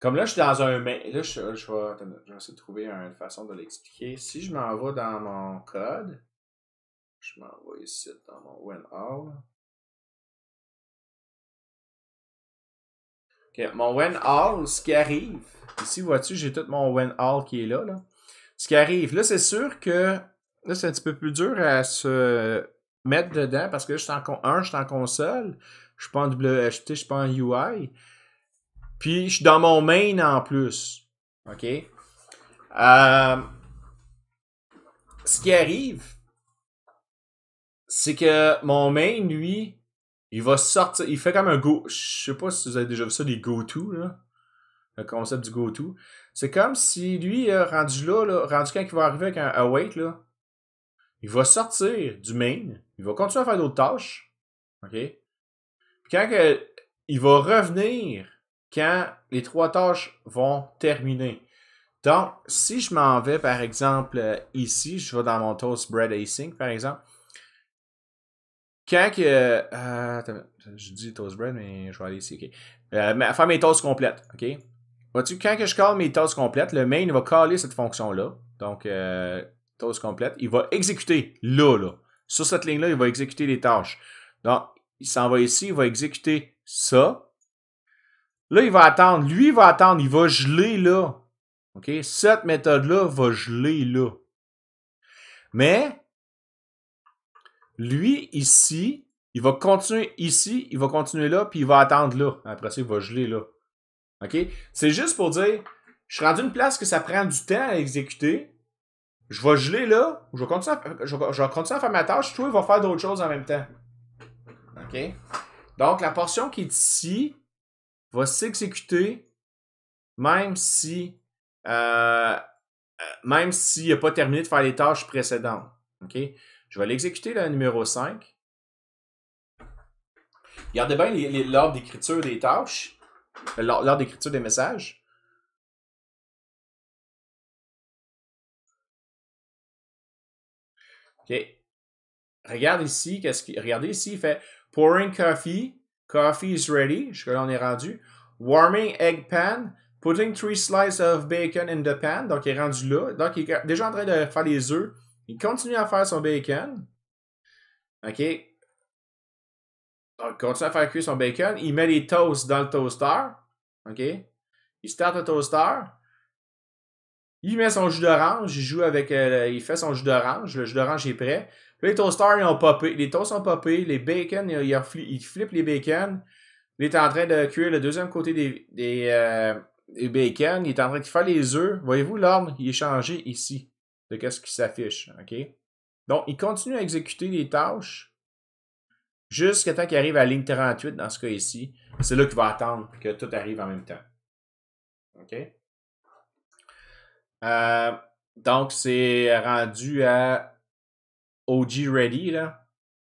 Comme là, je suis dans un. Là, je, je vais, essayer de trouver une façon de l'expliquer. Si je m'en vais dans mon code, je m'en vais ici dans mon when all. OK, Mon when all, ce qui arrive, ici, vois-tu, j'ai tout mon when all qui est là. là. Ce qui arrive, là, c'est sûr que là, c'est un petit peu plus dur à se mettre dedans parce que là, je suis en, un, je suis en console, je suis pas en, WHT, je, je suis pas en UI. Puis je suis dans mon main en plus. OK? Euh, ce qui arrive, c'est que mon main, lui, il va sortir. Il fait comme un go. Je sais pas si vous avez déjà vu ça, des go-to, là. Le concept du go-to. C'est comme si lui, euh, rendu là, rendu quand il va arriver avec un await, là, il va sortir du main. Il va continuer à faire d'autres tâches. OK? Puis quand il va revenir quand les trois tâches vont terminer. Donc, si je m'en vais, par exemple, euh, ici, je vais dans mon toast bread async, par exemple. Quand que. Euh, je dis toast bread, mais je vais aller ici, ok. à euh, faire mes toasts complètes, ok. Vois-tu, quand que je colle mes toasts complètes, le main va coller cette fonction-là. Donc, euh, toast complète. Il va exécuter là, là. Sur cette ligne-là, il va exécuter les tâches. Donc, il s'en va ici, il va exécuter ça. Là, il va attendre. Lui, il va attendre. Il va geler là. OK? Cette méthode-là va geler là. Mais, lui, ici, il va continuer ici, il va continuer là, puis il va attendre là. Après ça, il va geler là. OK? C'est juste pour dire, je suis rendu une place que ça prend du temps à exécuter. Je vais geler là, je vais continuer à, je faire ma tâche, toi, il va faire d'autres choses en même temps. OK? Donc, la portion qui est ici, va s'exécuter même si euh, euh, même s'il n'a pas terminé de faire les tâches précédentes. OK? Je vais l'exécuter le numéro 5. Regardez bien l'ordre d'écriture des tâches, l'ordre d'écriture des messages. OK. Regarde ici, qu'est-ce qui. Regardez ici, il fait pouring coffee, Coffee is ready. Jusque-là, on est rendu. Warming egg pan. Putting three slices of bacon in the pan. Donc, il est rendu là. Donc, il est déjà en train de faire les œufs. Il continue à faire son bacon. OK. Donc, il continue à faire cuire son bacon. Il met les toasts dans le toaster. OK. Il start le toaster. Il met son jus d'orange, il joue avec, euh, il fait son jus d'orange, le jus d'orange est prêt. Les ont popé, les toasts ont popé, les bacon, il flippe les bacon. Il est en train de cuire le deuxième côté des, euh, des, bacon, il est en train de faire les œufs. Voyez-vous, l'ordre, il est changé ici de qu'est-ce qui s'affiche, OK? Donc, il continue à exécuter les tâches jusqu'à temps qu'il arrive à la ligne 38 dans ce cas ici. C'est là qu'il va attendre que tout arrive en même temps. OK? Euh, donc, c'est rendu à OG Ready. Là.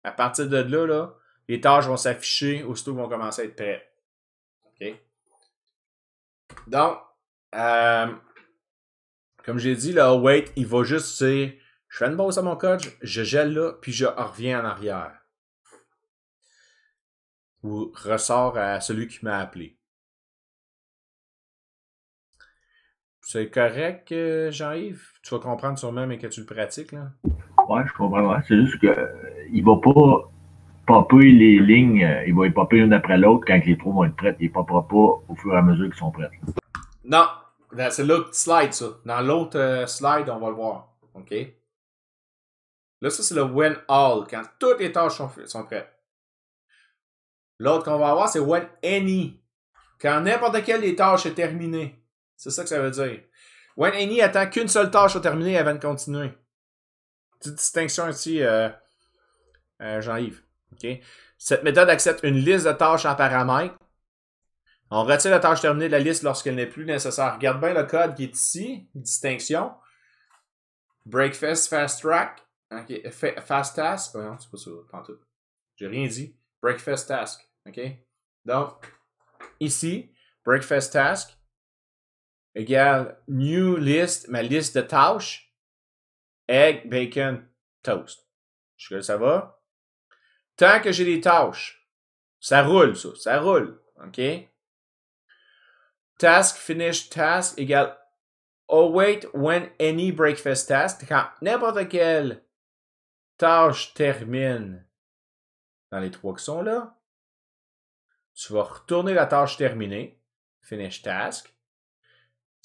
À partir de là, là les tâches vont s'afficher aussitôt vont commencer à être prêts. Donc, euh, comme j'ai dit, le wait, il va juste c'est, je fais une pause à mon code, je gèle là, puis je reviens en arrière. Ou ressort à celui qui m'a appelé. C'est correct, euh, Jean-Yves? Tu vas comprendre sûrement, mais que tu le pratiques, là. Ouais, je comprends. Ouais. C'est juste qu'il euh, ne va pas popper les lignes, euh, il va les popper l'une après l'autre quand les trous vont être prêtes. Il ne popera pas au fur et à mesure qu'ils sont prêts. Non, c'est l'autre slide, ça. Dans l'autre slide, on va le voir. OK? Là, ça, c'est le when all, quand toutes les tâches sont, sont prêtes. L'autre qu'on va avoir, c'est when any, quand n'importe quelle des tâches est terminée. C'est ça que ça veut dire. When Any attend qu'une seule tâche au terminée avant de continuer. Petite distinction ici, euh, euh, Jean-Yves. Cette méthode accepte une liste de tâches en paramètres. On retire la tâche terminée de la liste lorsqu'elle n'est plus nécessaire. Regarde bien le code qui est ici, distinction. Breakfast fast track. Fast task. non, c'est pas ça, J'ai rien dit. Breakfast task. OK? Donc, ici, breakfast task. Égal new list, ma liste de tâches. Egg, bacon, toast. Je que ça va. Tant que j'ai des tâches, ça roule, ça. Ça roule. OK? Task, finish, task égale await when any breakfast task. Quand n'importe quelle tâche termine dans les trois qui sont là, tu vas retourner la tâche terminée, finish task,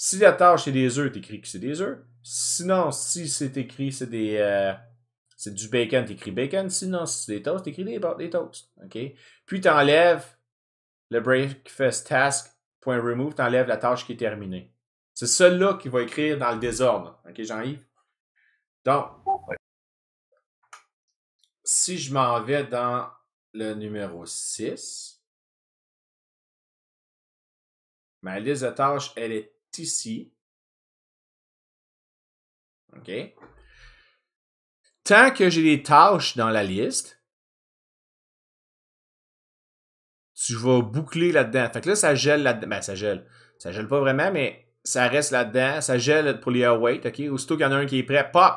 si la tâche est des œufs, écris que c'est des œufs. Sinon, si c'est écrit, c'est des. Euh, c'est du bacon, tu écris bacon. Sinon, si c'est des toasts, tu écris des toasts. Puis, Puis enlèves le breakfast task, point remove, t'enlèves la tâche qui est terminée. C'est celle-là qui va écrire dans le désordre. OK, Jean-Yves? Donc, si je m'en vais dans le numéro 6, ma liste de tâches, elle est ici. OK? Tant que j'ai des tâches dans la liste, tu vas boucler là-dedans. Fait que là, ça gèle là-dedans. Ben, ça gèle. Ça gèle pas vraiment, mais ça reste là-dedans. Ça gèle pour les await, OK? Aussitôt qu'il y en a un qui est prêt, pop!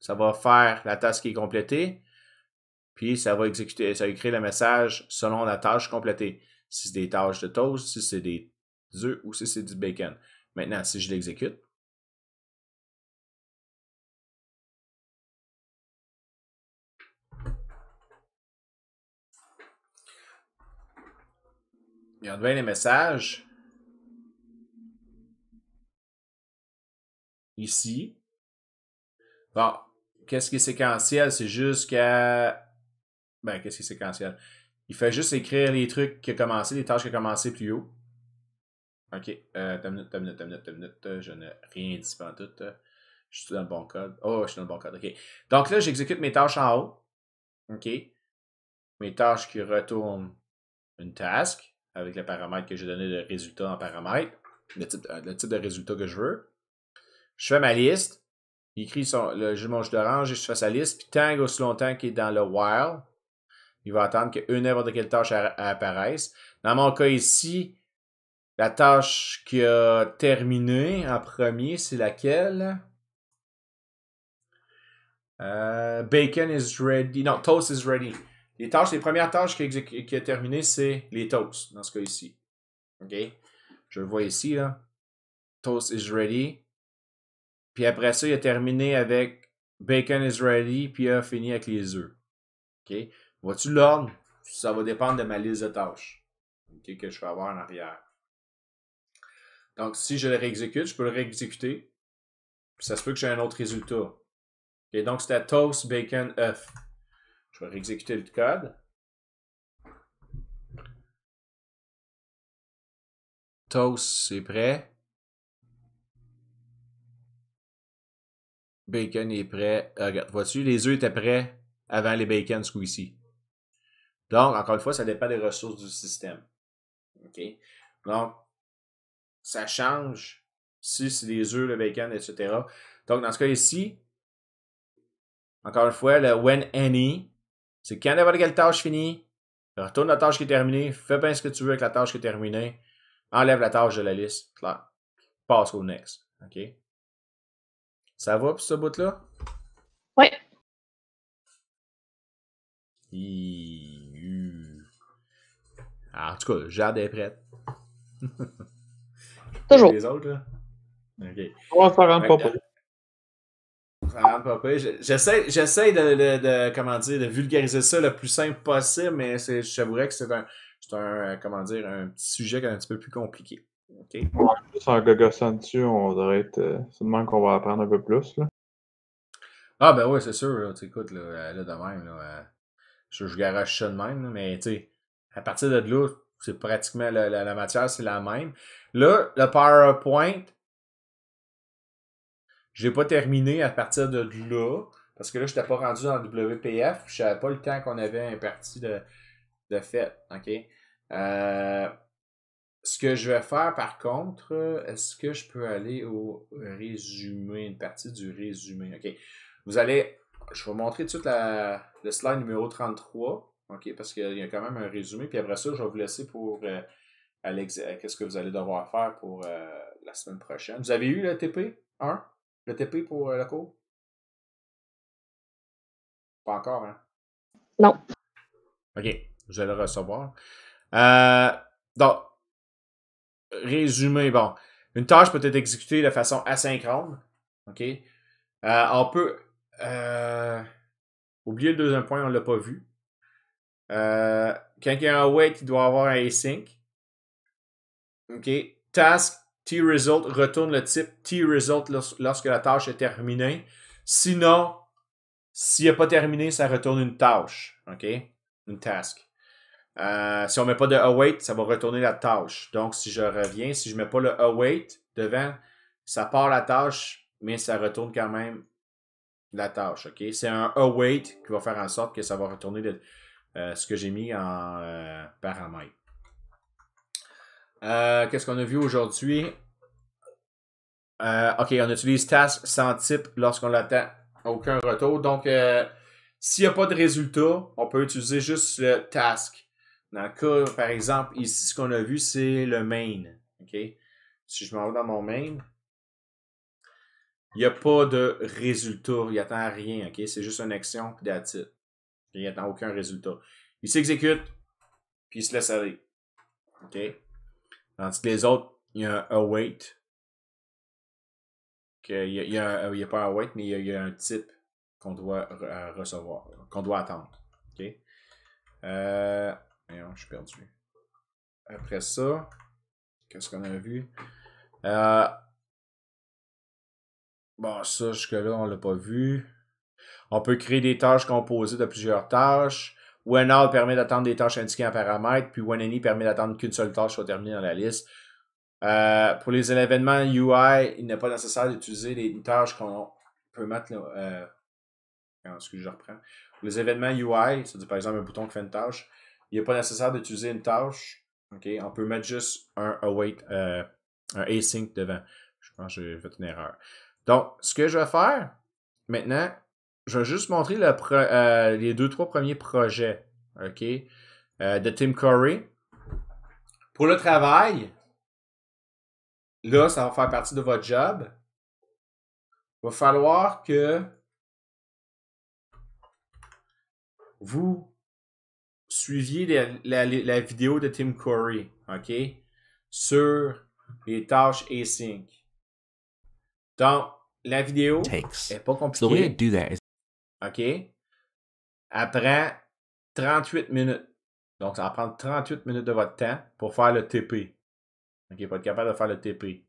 Ça va faire la tâche qui est complétée. Puis ça va exécuter, ça va écrire le message selon la tâche complétée. Si c'est des tâches de toast, si c'est des œufs ou si c'est du bacon. Maintenant, si je l'exécute, il y bien les messages. Ici. Bon, qu'est-ce qui est séquentiel? C'est juste qu'à... Ben, qu'est-ce qui est séquentiel? Il fait juste écrire les trucs qui ont commencé, les tâches qui ont commencé plus haut. Ok, euh, t'as minute, t'as minute, minute, t'as euh, Je n'ai rien dit pendant tout. Euh. Je suis dans le bon code. Oh, je suis dans le bon code. Ok. Donc là, j'exécute mes tâches en haut. Ok. Mes tâches qui retournent une task avec le paramètre que j'ai donné de résultat en paramètre, le type, de résultat que je veux. Je fais ma liste. Il écrit son, le, jus d'orange et je fais sa liste. Puis tant aussi longtemps qu'il est dans le while, il va attendre qu'une heure de quelle tâche apparaisse. Dans mon cas ici, la tâche qui a terminé en premier, c'est laquelle? Euh, bacon is ready. Non, toast is ready. Les tâches, les premières tâches qui, qui a terminé, c'est les toasts, dans ce cas ici. OK? Je le vois ici, là. Toast is ready. Puis après ça, il a terminé avec bacon is ready, puis il a fini avec les œufs. OK? Vois-tu l'ordre? Ça va dépendre de ma liste de tâches OK. que je vais avoir en arrière. Donc, si je le réexécute, je peux le réexécuter. ça se peut que j'ai un autre résultat. Et donc, c'était toast, bacon, œuf. Je vais réexécuter le code. Toast, c'est prêt. Bacon est prêt. Euh, regarde, vois-tu, les œufs étaient prêts avant les bacon squeezy. Donc, encore une fois, ça dépend des ressources du système. OK? Donc, ça change si c'est des œufs, le bacon, etc. Donc, dans ce cas ici, encore une fois, le when any, c'est quand de quelle tâche finie, retourne la tâche qui est terminée, fais bien ce que tu veux avec la tâche qui est terminée, enlève la tâche de la liste, clair. Passe au next. OK? Ça va pour ce bout-là? Oui. en tout cas, Jade est prête. Toujours. Les autres, là? OK. On pas paix. J'essaie, j'essaie de, de, comment dire, de vulgariser ça le plus simple possible, mais c'est, je savourais que c'est un, c'est un, comment dire, un petit sujet qui est un petit peu plus compliqué. OK? Ouais, en gogossant dessus, on devrait être, euh, qu'on va apprendre un peu plus, là. Ah, ben oui, c'est sûr, écoute, euh, là, de même, euh, je, garage ça de même, mais, tu à partir de là, c'est pratiquement la matière, c'est la même. Là, le PowerPoint, j'ai pas terminé à partir de là, parce que là, je n'étais pas rendu dans le WPF, je n'avais pas le temps qu'on avait parti de, de fait. OK? Euh, ce que je vais faire par contre, est-ce que je peux aller au résumé, une partie du résumé? OK. Vous allez, je vais vous montrer tout de suite le slide numéro 33, OK, parce qu'il y a quand même un résumé, puis après ça, je vais vous laisser pour. Euh, Alex, euh, qu'est-ce que vous allez devoir faire pour euh, la semaine prochaine? Vous avez eu le TP 1? Le TP pour euh, la cour? Pas encore, hein? Non. OK, vous allez le recevoir. donc, résumé, bon. Une tâche peut être exécutée de façon asynchrone. OK? on peut. oublier le deuxième point, on ne l'a pas vu. quand il y a un wait, il doit avoir un async. OK. Task T-Result retourne le type T-Result lorsque la tâche est terminée. Sinon, s'il n'est pas terminé, ça retourne une tâche. OK? Une task. Euh, si on ne met pas de await, ça va retourner la tâche. Donc, si je reviens, si je ne mets pas le await devant, ça part la tâche, mais ça retourne quand même la tâche. OK? C'est un await qui va faire en sorte que ça va retourner euh, ce que j'ai mis en euh, paramètre. Euh, qu'est-ce qu'on a vu aujourd'hui? Euh, ok, on utilise task sans type lorsqu'on n'attend Aucun retour. Donc, euh, s'il n'y a pas de résultat, on peut utiliser juste le task. Dans le cas, par exemple, ici, ce qu'on a vu, c'est le main. OK? Si je m'en vais dans mon main, il n'y a pas de résultat. Il n'attend rien. OK? C'est juste une action, puis Il n'attend aucun résultat. Il s'exécute, puis il se laisse aller. OK? Tandis que les autres, il y a un await. Il n'y a, a, pas un await, mais il y, a un type qu'on doit recevoir, qu'on doit attendre. OK? Euh, je suis perdu. Après ça, qu'est-ce qu'on a vu? Euh, bon, ça, jusque-là, on ne l'a pas vu. On peut créer des tâches composées de plusieurs tâches. When permet d'attendre des tâches indiquées en paramètre, puis When permet d'attendre qu'une seule tâche soit terminée dans la liste. Euh, pour les événements UI, il n'est pas nécessaire d'utiliser des tâches qu'on peut mettre. Euh, ah, excusez, je reprends. Pour les événements UI, c'est-à-dire par exemple un bouton qui fait une tâche, il n'est pas nécessaire d'utiliser une tâche. On peut mettre juste un await, euh, un async devant. Je pense que j'ai fait une erreur. Donc, ce que je vais faire maintenant, je vais juste montrer euh, les deux, trois premiers projets euh, de Tim Curry. Pour le travail, là, ça va faire partie de votre job. Il va falloir que vous suiviez la, vidéo de Tim Curry, OK, sur les tâches async. Donc, la vidéo n'est pas compliquée. OK? après prend 38 minutes. Donc, ça va prendre 38 minutes de votre temps pour faire le TP. OK, pas être capable de faire le TP.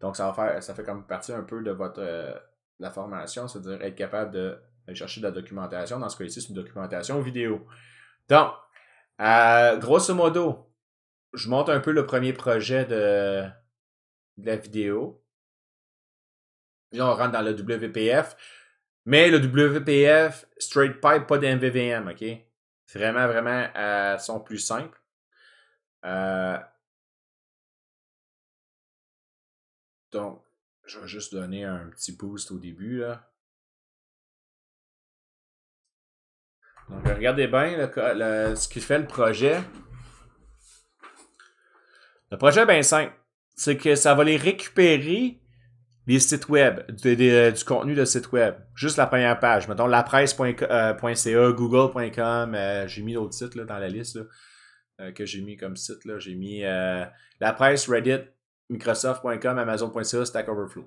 Donc, ça va faire, ça fait comme partie un peu de votre euh, la formation, c'est-à-dire être capable de, chercher de la documentation. Dans ce cas-ci, c'est une documentation vidéo. Donc, euh, grosso modo, je monte un peu le premier projet de, de la vidéo. Là, on rentre dans le WPF. Mais le WPF, straight pipe, pas MVVM, OK? Vraiment, vraiment, elles euh, sont plus simples. Euh, donc, je vais juste donner un petit boost au début, là. Donc, regardez bien ce qu'il fait le projet. Le projet est bien simple. C'est que ça va les récupérer les sites web, euh, du, contenu de sites web, juste la première page, mettons lapresse.ca, euh, google.com, euh, j'ai mis d'autres sites dans la liste que j'ai mis comme site, j'ai mis la presse, Reddit, Microsoft.com, Amazon.ca, Stack Overflow.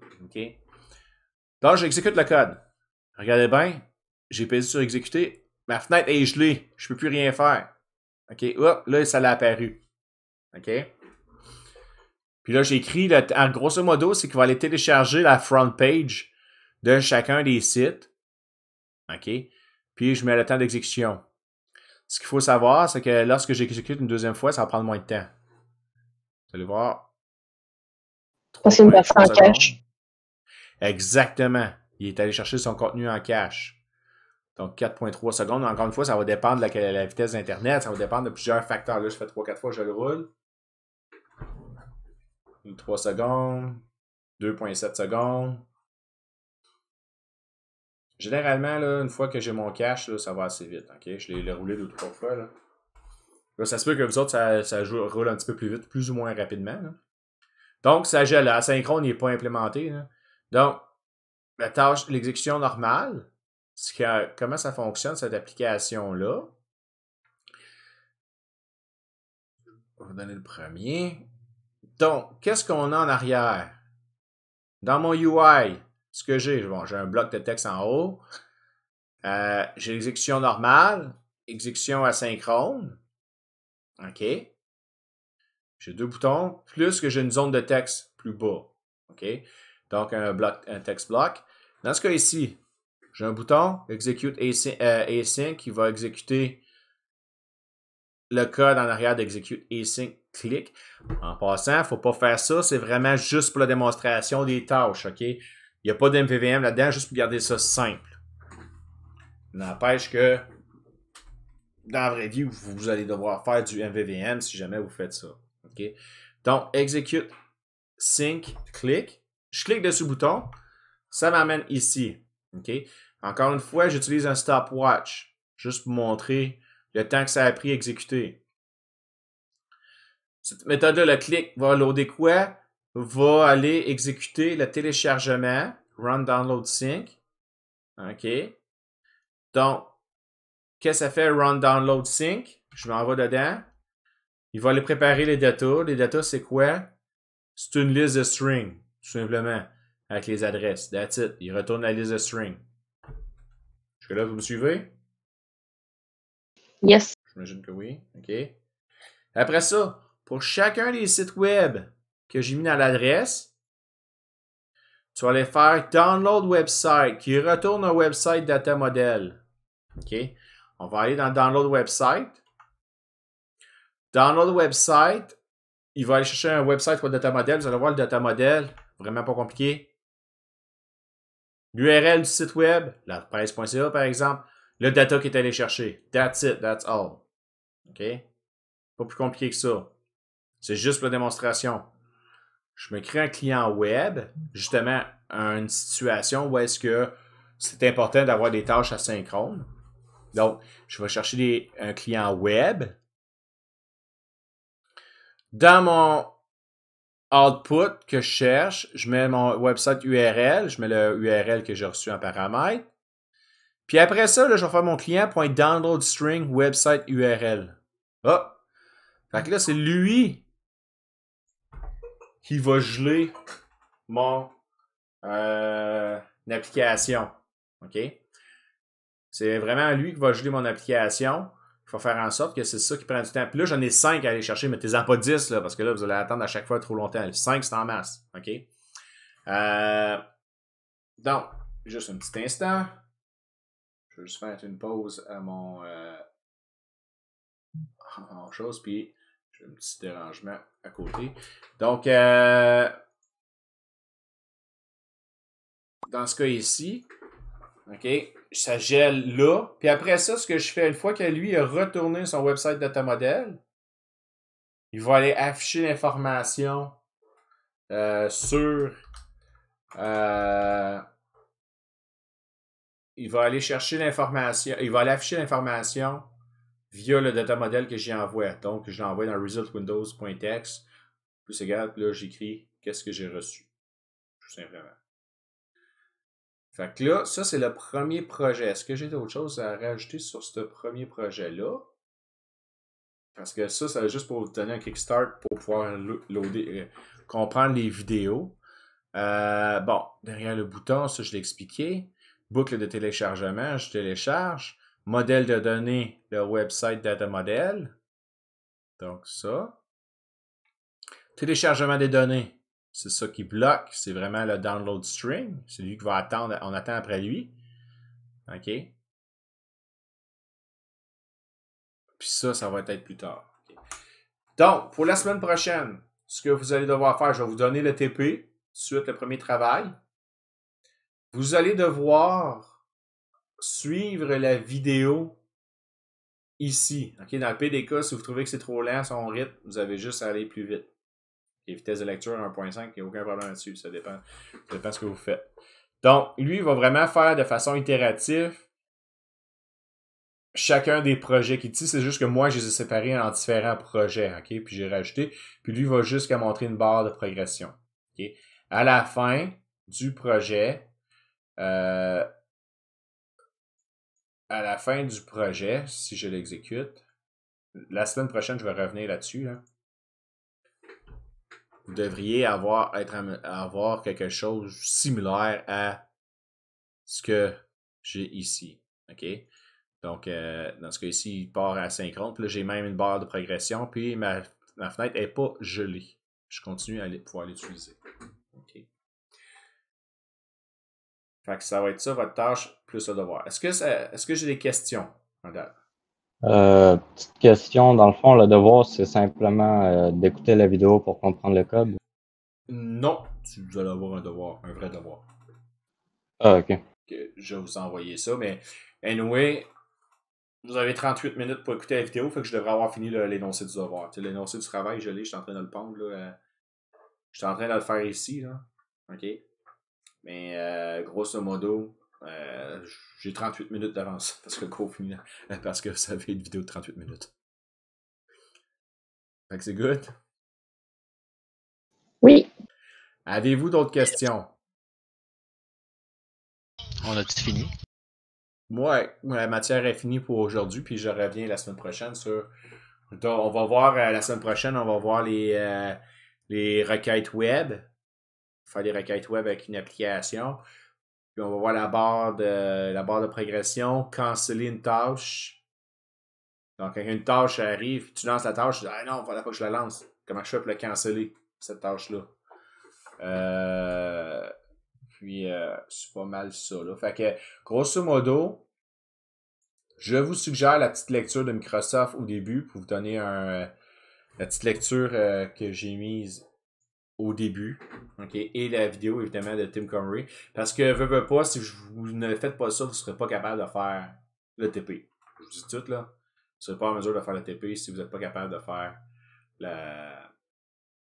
Donc j'exécute le code. Regardez bien, j'ai payé sur exécuter, ma fenêtre est gelée, je ne peux plus rien faire. OK, oh, là ça l'a apparu. OK? Puis là, j'écris, grosso modo, c'est qu'il va aller télécharger la front page de chacun des sites. OK? Puis je mets le temps d'exécution. Ce qu'il faut savoir, c'est que lorsque j'exécute une deuxième fois, ça va prendre moins de temps. Vous allez voir. Parce qu'il en cache. Exactement. Il est allé chercher son contenu en cache. Donc 4.3 secondes. Encore une fois, ça va dépendre de la, la vitesse d'Internet, ça va dépendre de plusieurs facteurs. Là, je fais 3-4 fois, je le roule. 3 secondes, 2.7 secondes. Généralement, une fois que j'ai mon cache, ça va assez vite. Je l'ai roulé deux ou trois fois. Là. ça se peut que vous autres, ça, ça roule un petit peu plus vite, plus ou moins rapidement. Donc, ça gèle. Asynchrone n'est pas implémenté. Donc, la tâche, l'exécution normale, comment ça fonctionne, cette application-là. Je vais vous donner le premier. Donc, qu'est-ce qu'on a en arrière? Dans mon UI, ce que j'ai, j'ai un bloc de texte en haut. Euh, j'ai l'exécution normale, exécution asynchrone. OK. J'ai deux boutons, plus que j'ai une zone de texte plus bas. OK. Donc, un, bloc, un texte bloc. Dans ce cas ici, j'ai un bouton, execute async, euh, async, qui va exécuter le code en arrière d'execute async Clic. En passant, faut pas faire ça. C'est vraiment juste pour la démonstration des tâches. OK? Il n'y a pas d'MVVM là-dedans, juste pour garder ça simple. N'empêche que dans la vraie vie, vous allez devoir faire du MVVM si jamais vous faites ça. OK? Donc, execute, sync, clic. Je clique dessus le bouton. Ça m'amène ici. OK? Encore une fois, j'utilise un stopwatch juste pour montrer le temps que ça a pris à exécuter. Cette méthode-là, le clic va loader quoi? Va aller exécuter le téléchargement, run download sync. OK. Donc, qu'est-ce que ça fait run download sync? Je m'en vais dedans. Il va aller préparer les datas. Les datas, c'est quoi? C'est une liste de strings, tout simplement, avec les adresses. That's it. Il retourne la liste de strings. Jusque là, vous me suivez? Yes. J'imagine que oui. OK. Après ça, pour chacun des sites web que j'ai mis dans l'adresse. Tu vas aller faire Download Website qui retourne un website data model. OK? On va aller dans Download Website. Download Website, il va aller chercher un website pour le data model. Vous allez voir le data model, vraiment pas compliqué. L'URL du site web, la presse.ca par exemple, le data qui est allé chercher. That's it, that's all. OK? Pas plus compliqué que ça. C'est juste pour la démonstration. Je me crée un client web, justement, une situation où est-ce que c'est important d'avoir des tâches asynchrones. Donc, je vais chercher un client web. Dans mon output que je cherche, je mets mon website URL, je mets le URL que j'ai reçu en paramètre. Puis après ça, je vais faire mon client.downloadStringWebsiteURL. website URL. Oh. Ah! Fait que là, c'est lui qui va geler mon euh, application. OK? C'est vraiment lui qui va geler mon application. Il faut faire en sorte que c'est ça qui prend du temps. Puis là, j'en ai 5 à aller chercher, mais mettez-en pas 10, parce que là, vous allez attendre à chaque fois trop longtemps. 5, c'est en masse. OK? Euh, donc, juste un petit instant. Je vais juste faire une pause à mon. Euh, chose, puis j'ai un petit dérangement à côté. Donc, euh, dans ce cas ici, OK, ça gèle là. Puis après ça, ce que je fais, une fois que lui a retourné son website data model, il va aller afficher l'information euh, sur... Euh, il va aller chercher l'information, il va aller afficher l'information via le data model que j'y envoie. Donc, je l'envoie dans resultwindows.txt. Plus égal, là, j'écris qu'est-ce que j'ai reçu. Tout simplement. Fait que là, ça, c'est le premier projet. Est-ce que j'ai d'autres choses à rajouter sur ce premier projet-là? Parce que ça, c'est juste pour vous donner un kickstart pour pouvoir loader, euh, comprendre les vidéos. Euh, bon, derrière le bouton, ça, je l'ai expliqué. Boucle de téléchargement, je télécharge modèle de données, le website data model. Donc ça. Téléchargement des données, c'est ça qui bloque, c'est vraiment le download string, c'est lui qui va attendre, on attend après lui. OK. Puis ça, ça va être plus tard. Donc, pour la semaine prochaine, ce que vous allez devoir faire, je vais vous donner le TP, suite le premier travail. Vous allez devoir suivre la vidéo ici. dans le PDK, si vous trouvez que c'est trop lent, son rythme, vous avez juste à aller plus vite. Et vitesse de lecture 1.5, il n'y a aucun problème là-dessus. Ça dépend, de ce que vous faites. Donc, lui, il va vraiment faire de façon itérative chacun des projets qu'il dit. C'est juste que moi, je les ai séparés en différents projets, OK? Puis j'ai rajouté. Puis lui il va jusqu'à montrer une barre de progression. À la fin du projet, euh, à la fin du projet, si je l'exécute, la semaine prochaine, je vais revenir là-dessus. Vous devriez avoir, être, avoir quelque chose similaire à ce que j'ai ici. OK? Donc, euh, dans ce cas-ci, il part à synchrone. Puis là, j'ai même une barre de progression. Puis ma, fenêtre n'est pas gelée. Je continue à pouvoir l'utiliser. Fait ça va être ça, votre tâche plus le devoir. Est-ce que, est-ce que j'ai des questions euh, petite question, dans le fond, le devoir, c'est simplement euh, d'écouter la vidéo pour comprendre le code? Non, tu dois avoir un devoir, un vrai devoir. Ah, ok. je vais vous envoyer ça, mais anyway, vous avez 38 minutes pour écouter la vidéo, fait que je devrais avoir fini l'énoncé du devoir. l'énoncé du travail, je l'ai, je suis en train de le prendre, là. Euh, je suis en train de le faire ici, là. OK? Mais euh, grosso modo, euh, j'ai 38 minutes d'avance [LAUGHS] parce que confinement, [LAUGHS] parce que ça fait une vidéo de 38 minutes. Fait c'est good? Oui. Avez-vous d'autres questions? On a tout fini. Moi, la matière est finie pour aujourd'hui, puis je reviens la semaine prochaine sur. on va voir euh, la semaine prochaine, on va voir les, les requêtes web faire des requêtes web avec une application. Puis on va voir la barre de, la barre de progression, canceller une tâche. Donc, quand une tâche arrive, tu lances la tâche, tu dis, ah non, fallait pas que je la lance. Comment je fais pour la canceller, cette tâche-là? Euh, puis, euh, c'est pas mal ça. Fait que, grosso modo, je vous suggère la petite lecture de Microsoft au début pour vous donner un, la petite lecture euh, que j'ai mise au début. ok, Et la vidéo, évidemment, de Tim Curry, Parce que, veux, pas, si vous ne faites pas ça, vous ne serez pas capable de faire le TP. Je vous dis tout, là. Vous ne serez pas en mesure de faire le TP si vous n'êtes pas capable de faire la...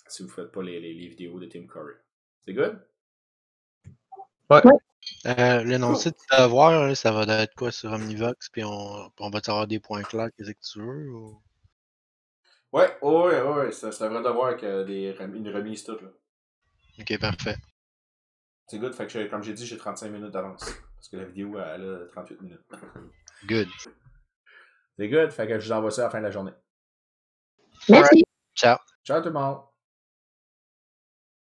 si vous ne faites pas les, les, vidéos de Tim Curry. C'est good? Ouais. Euh, L'énoncé de savoir, hein. ça va être quoi sur Omnivox, puis on, va te avoir des points clairs, qu'est-ce que tu veux? Ouais, ouais, ouais, c'est un vrai devoir que des une remise toute. Là. Ok, parfait. C'est good, fait que comme j'ai dit, j'ai 35 minutes d'avance. Parce que la vidéo, elle a 38 minutes. Good. C'est good, fait que je vous envoie ça à la fin de la journée. Merci. Ciao. Ciao tout le monde.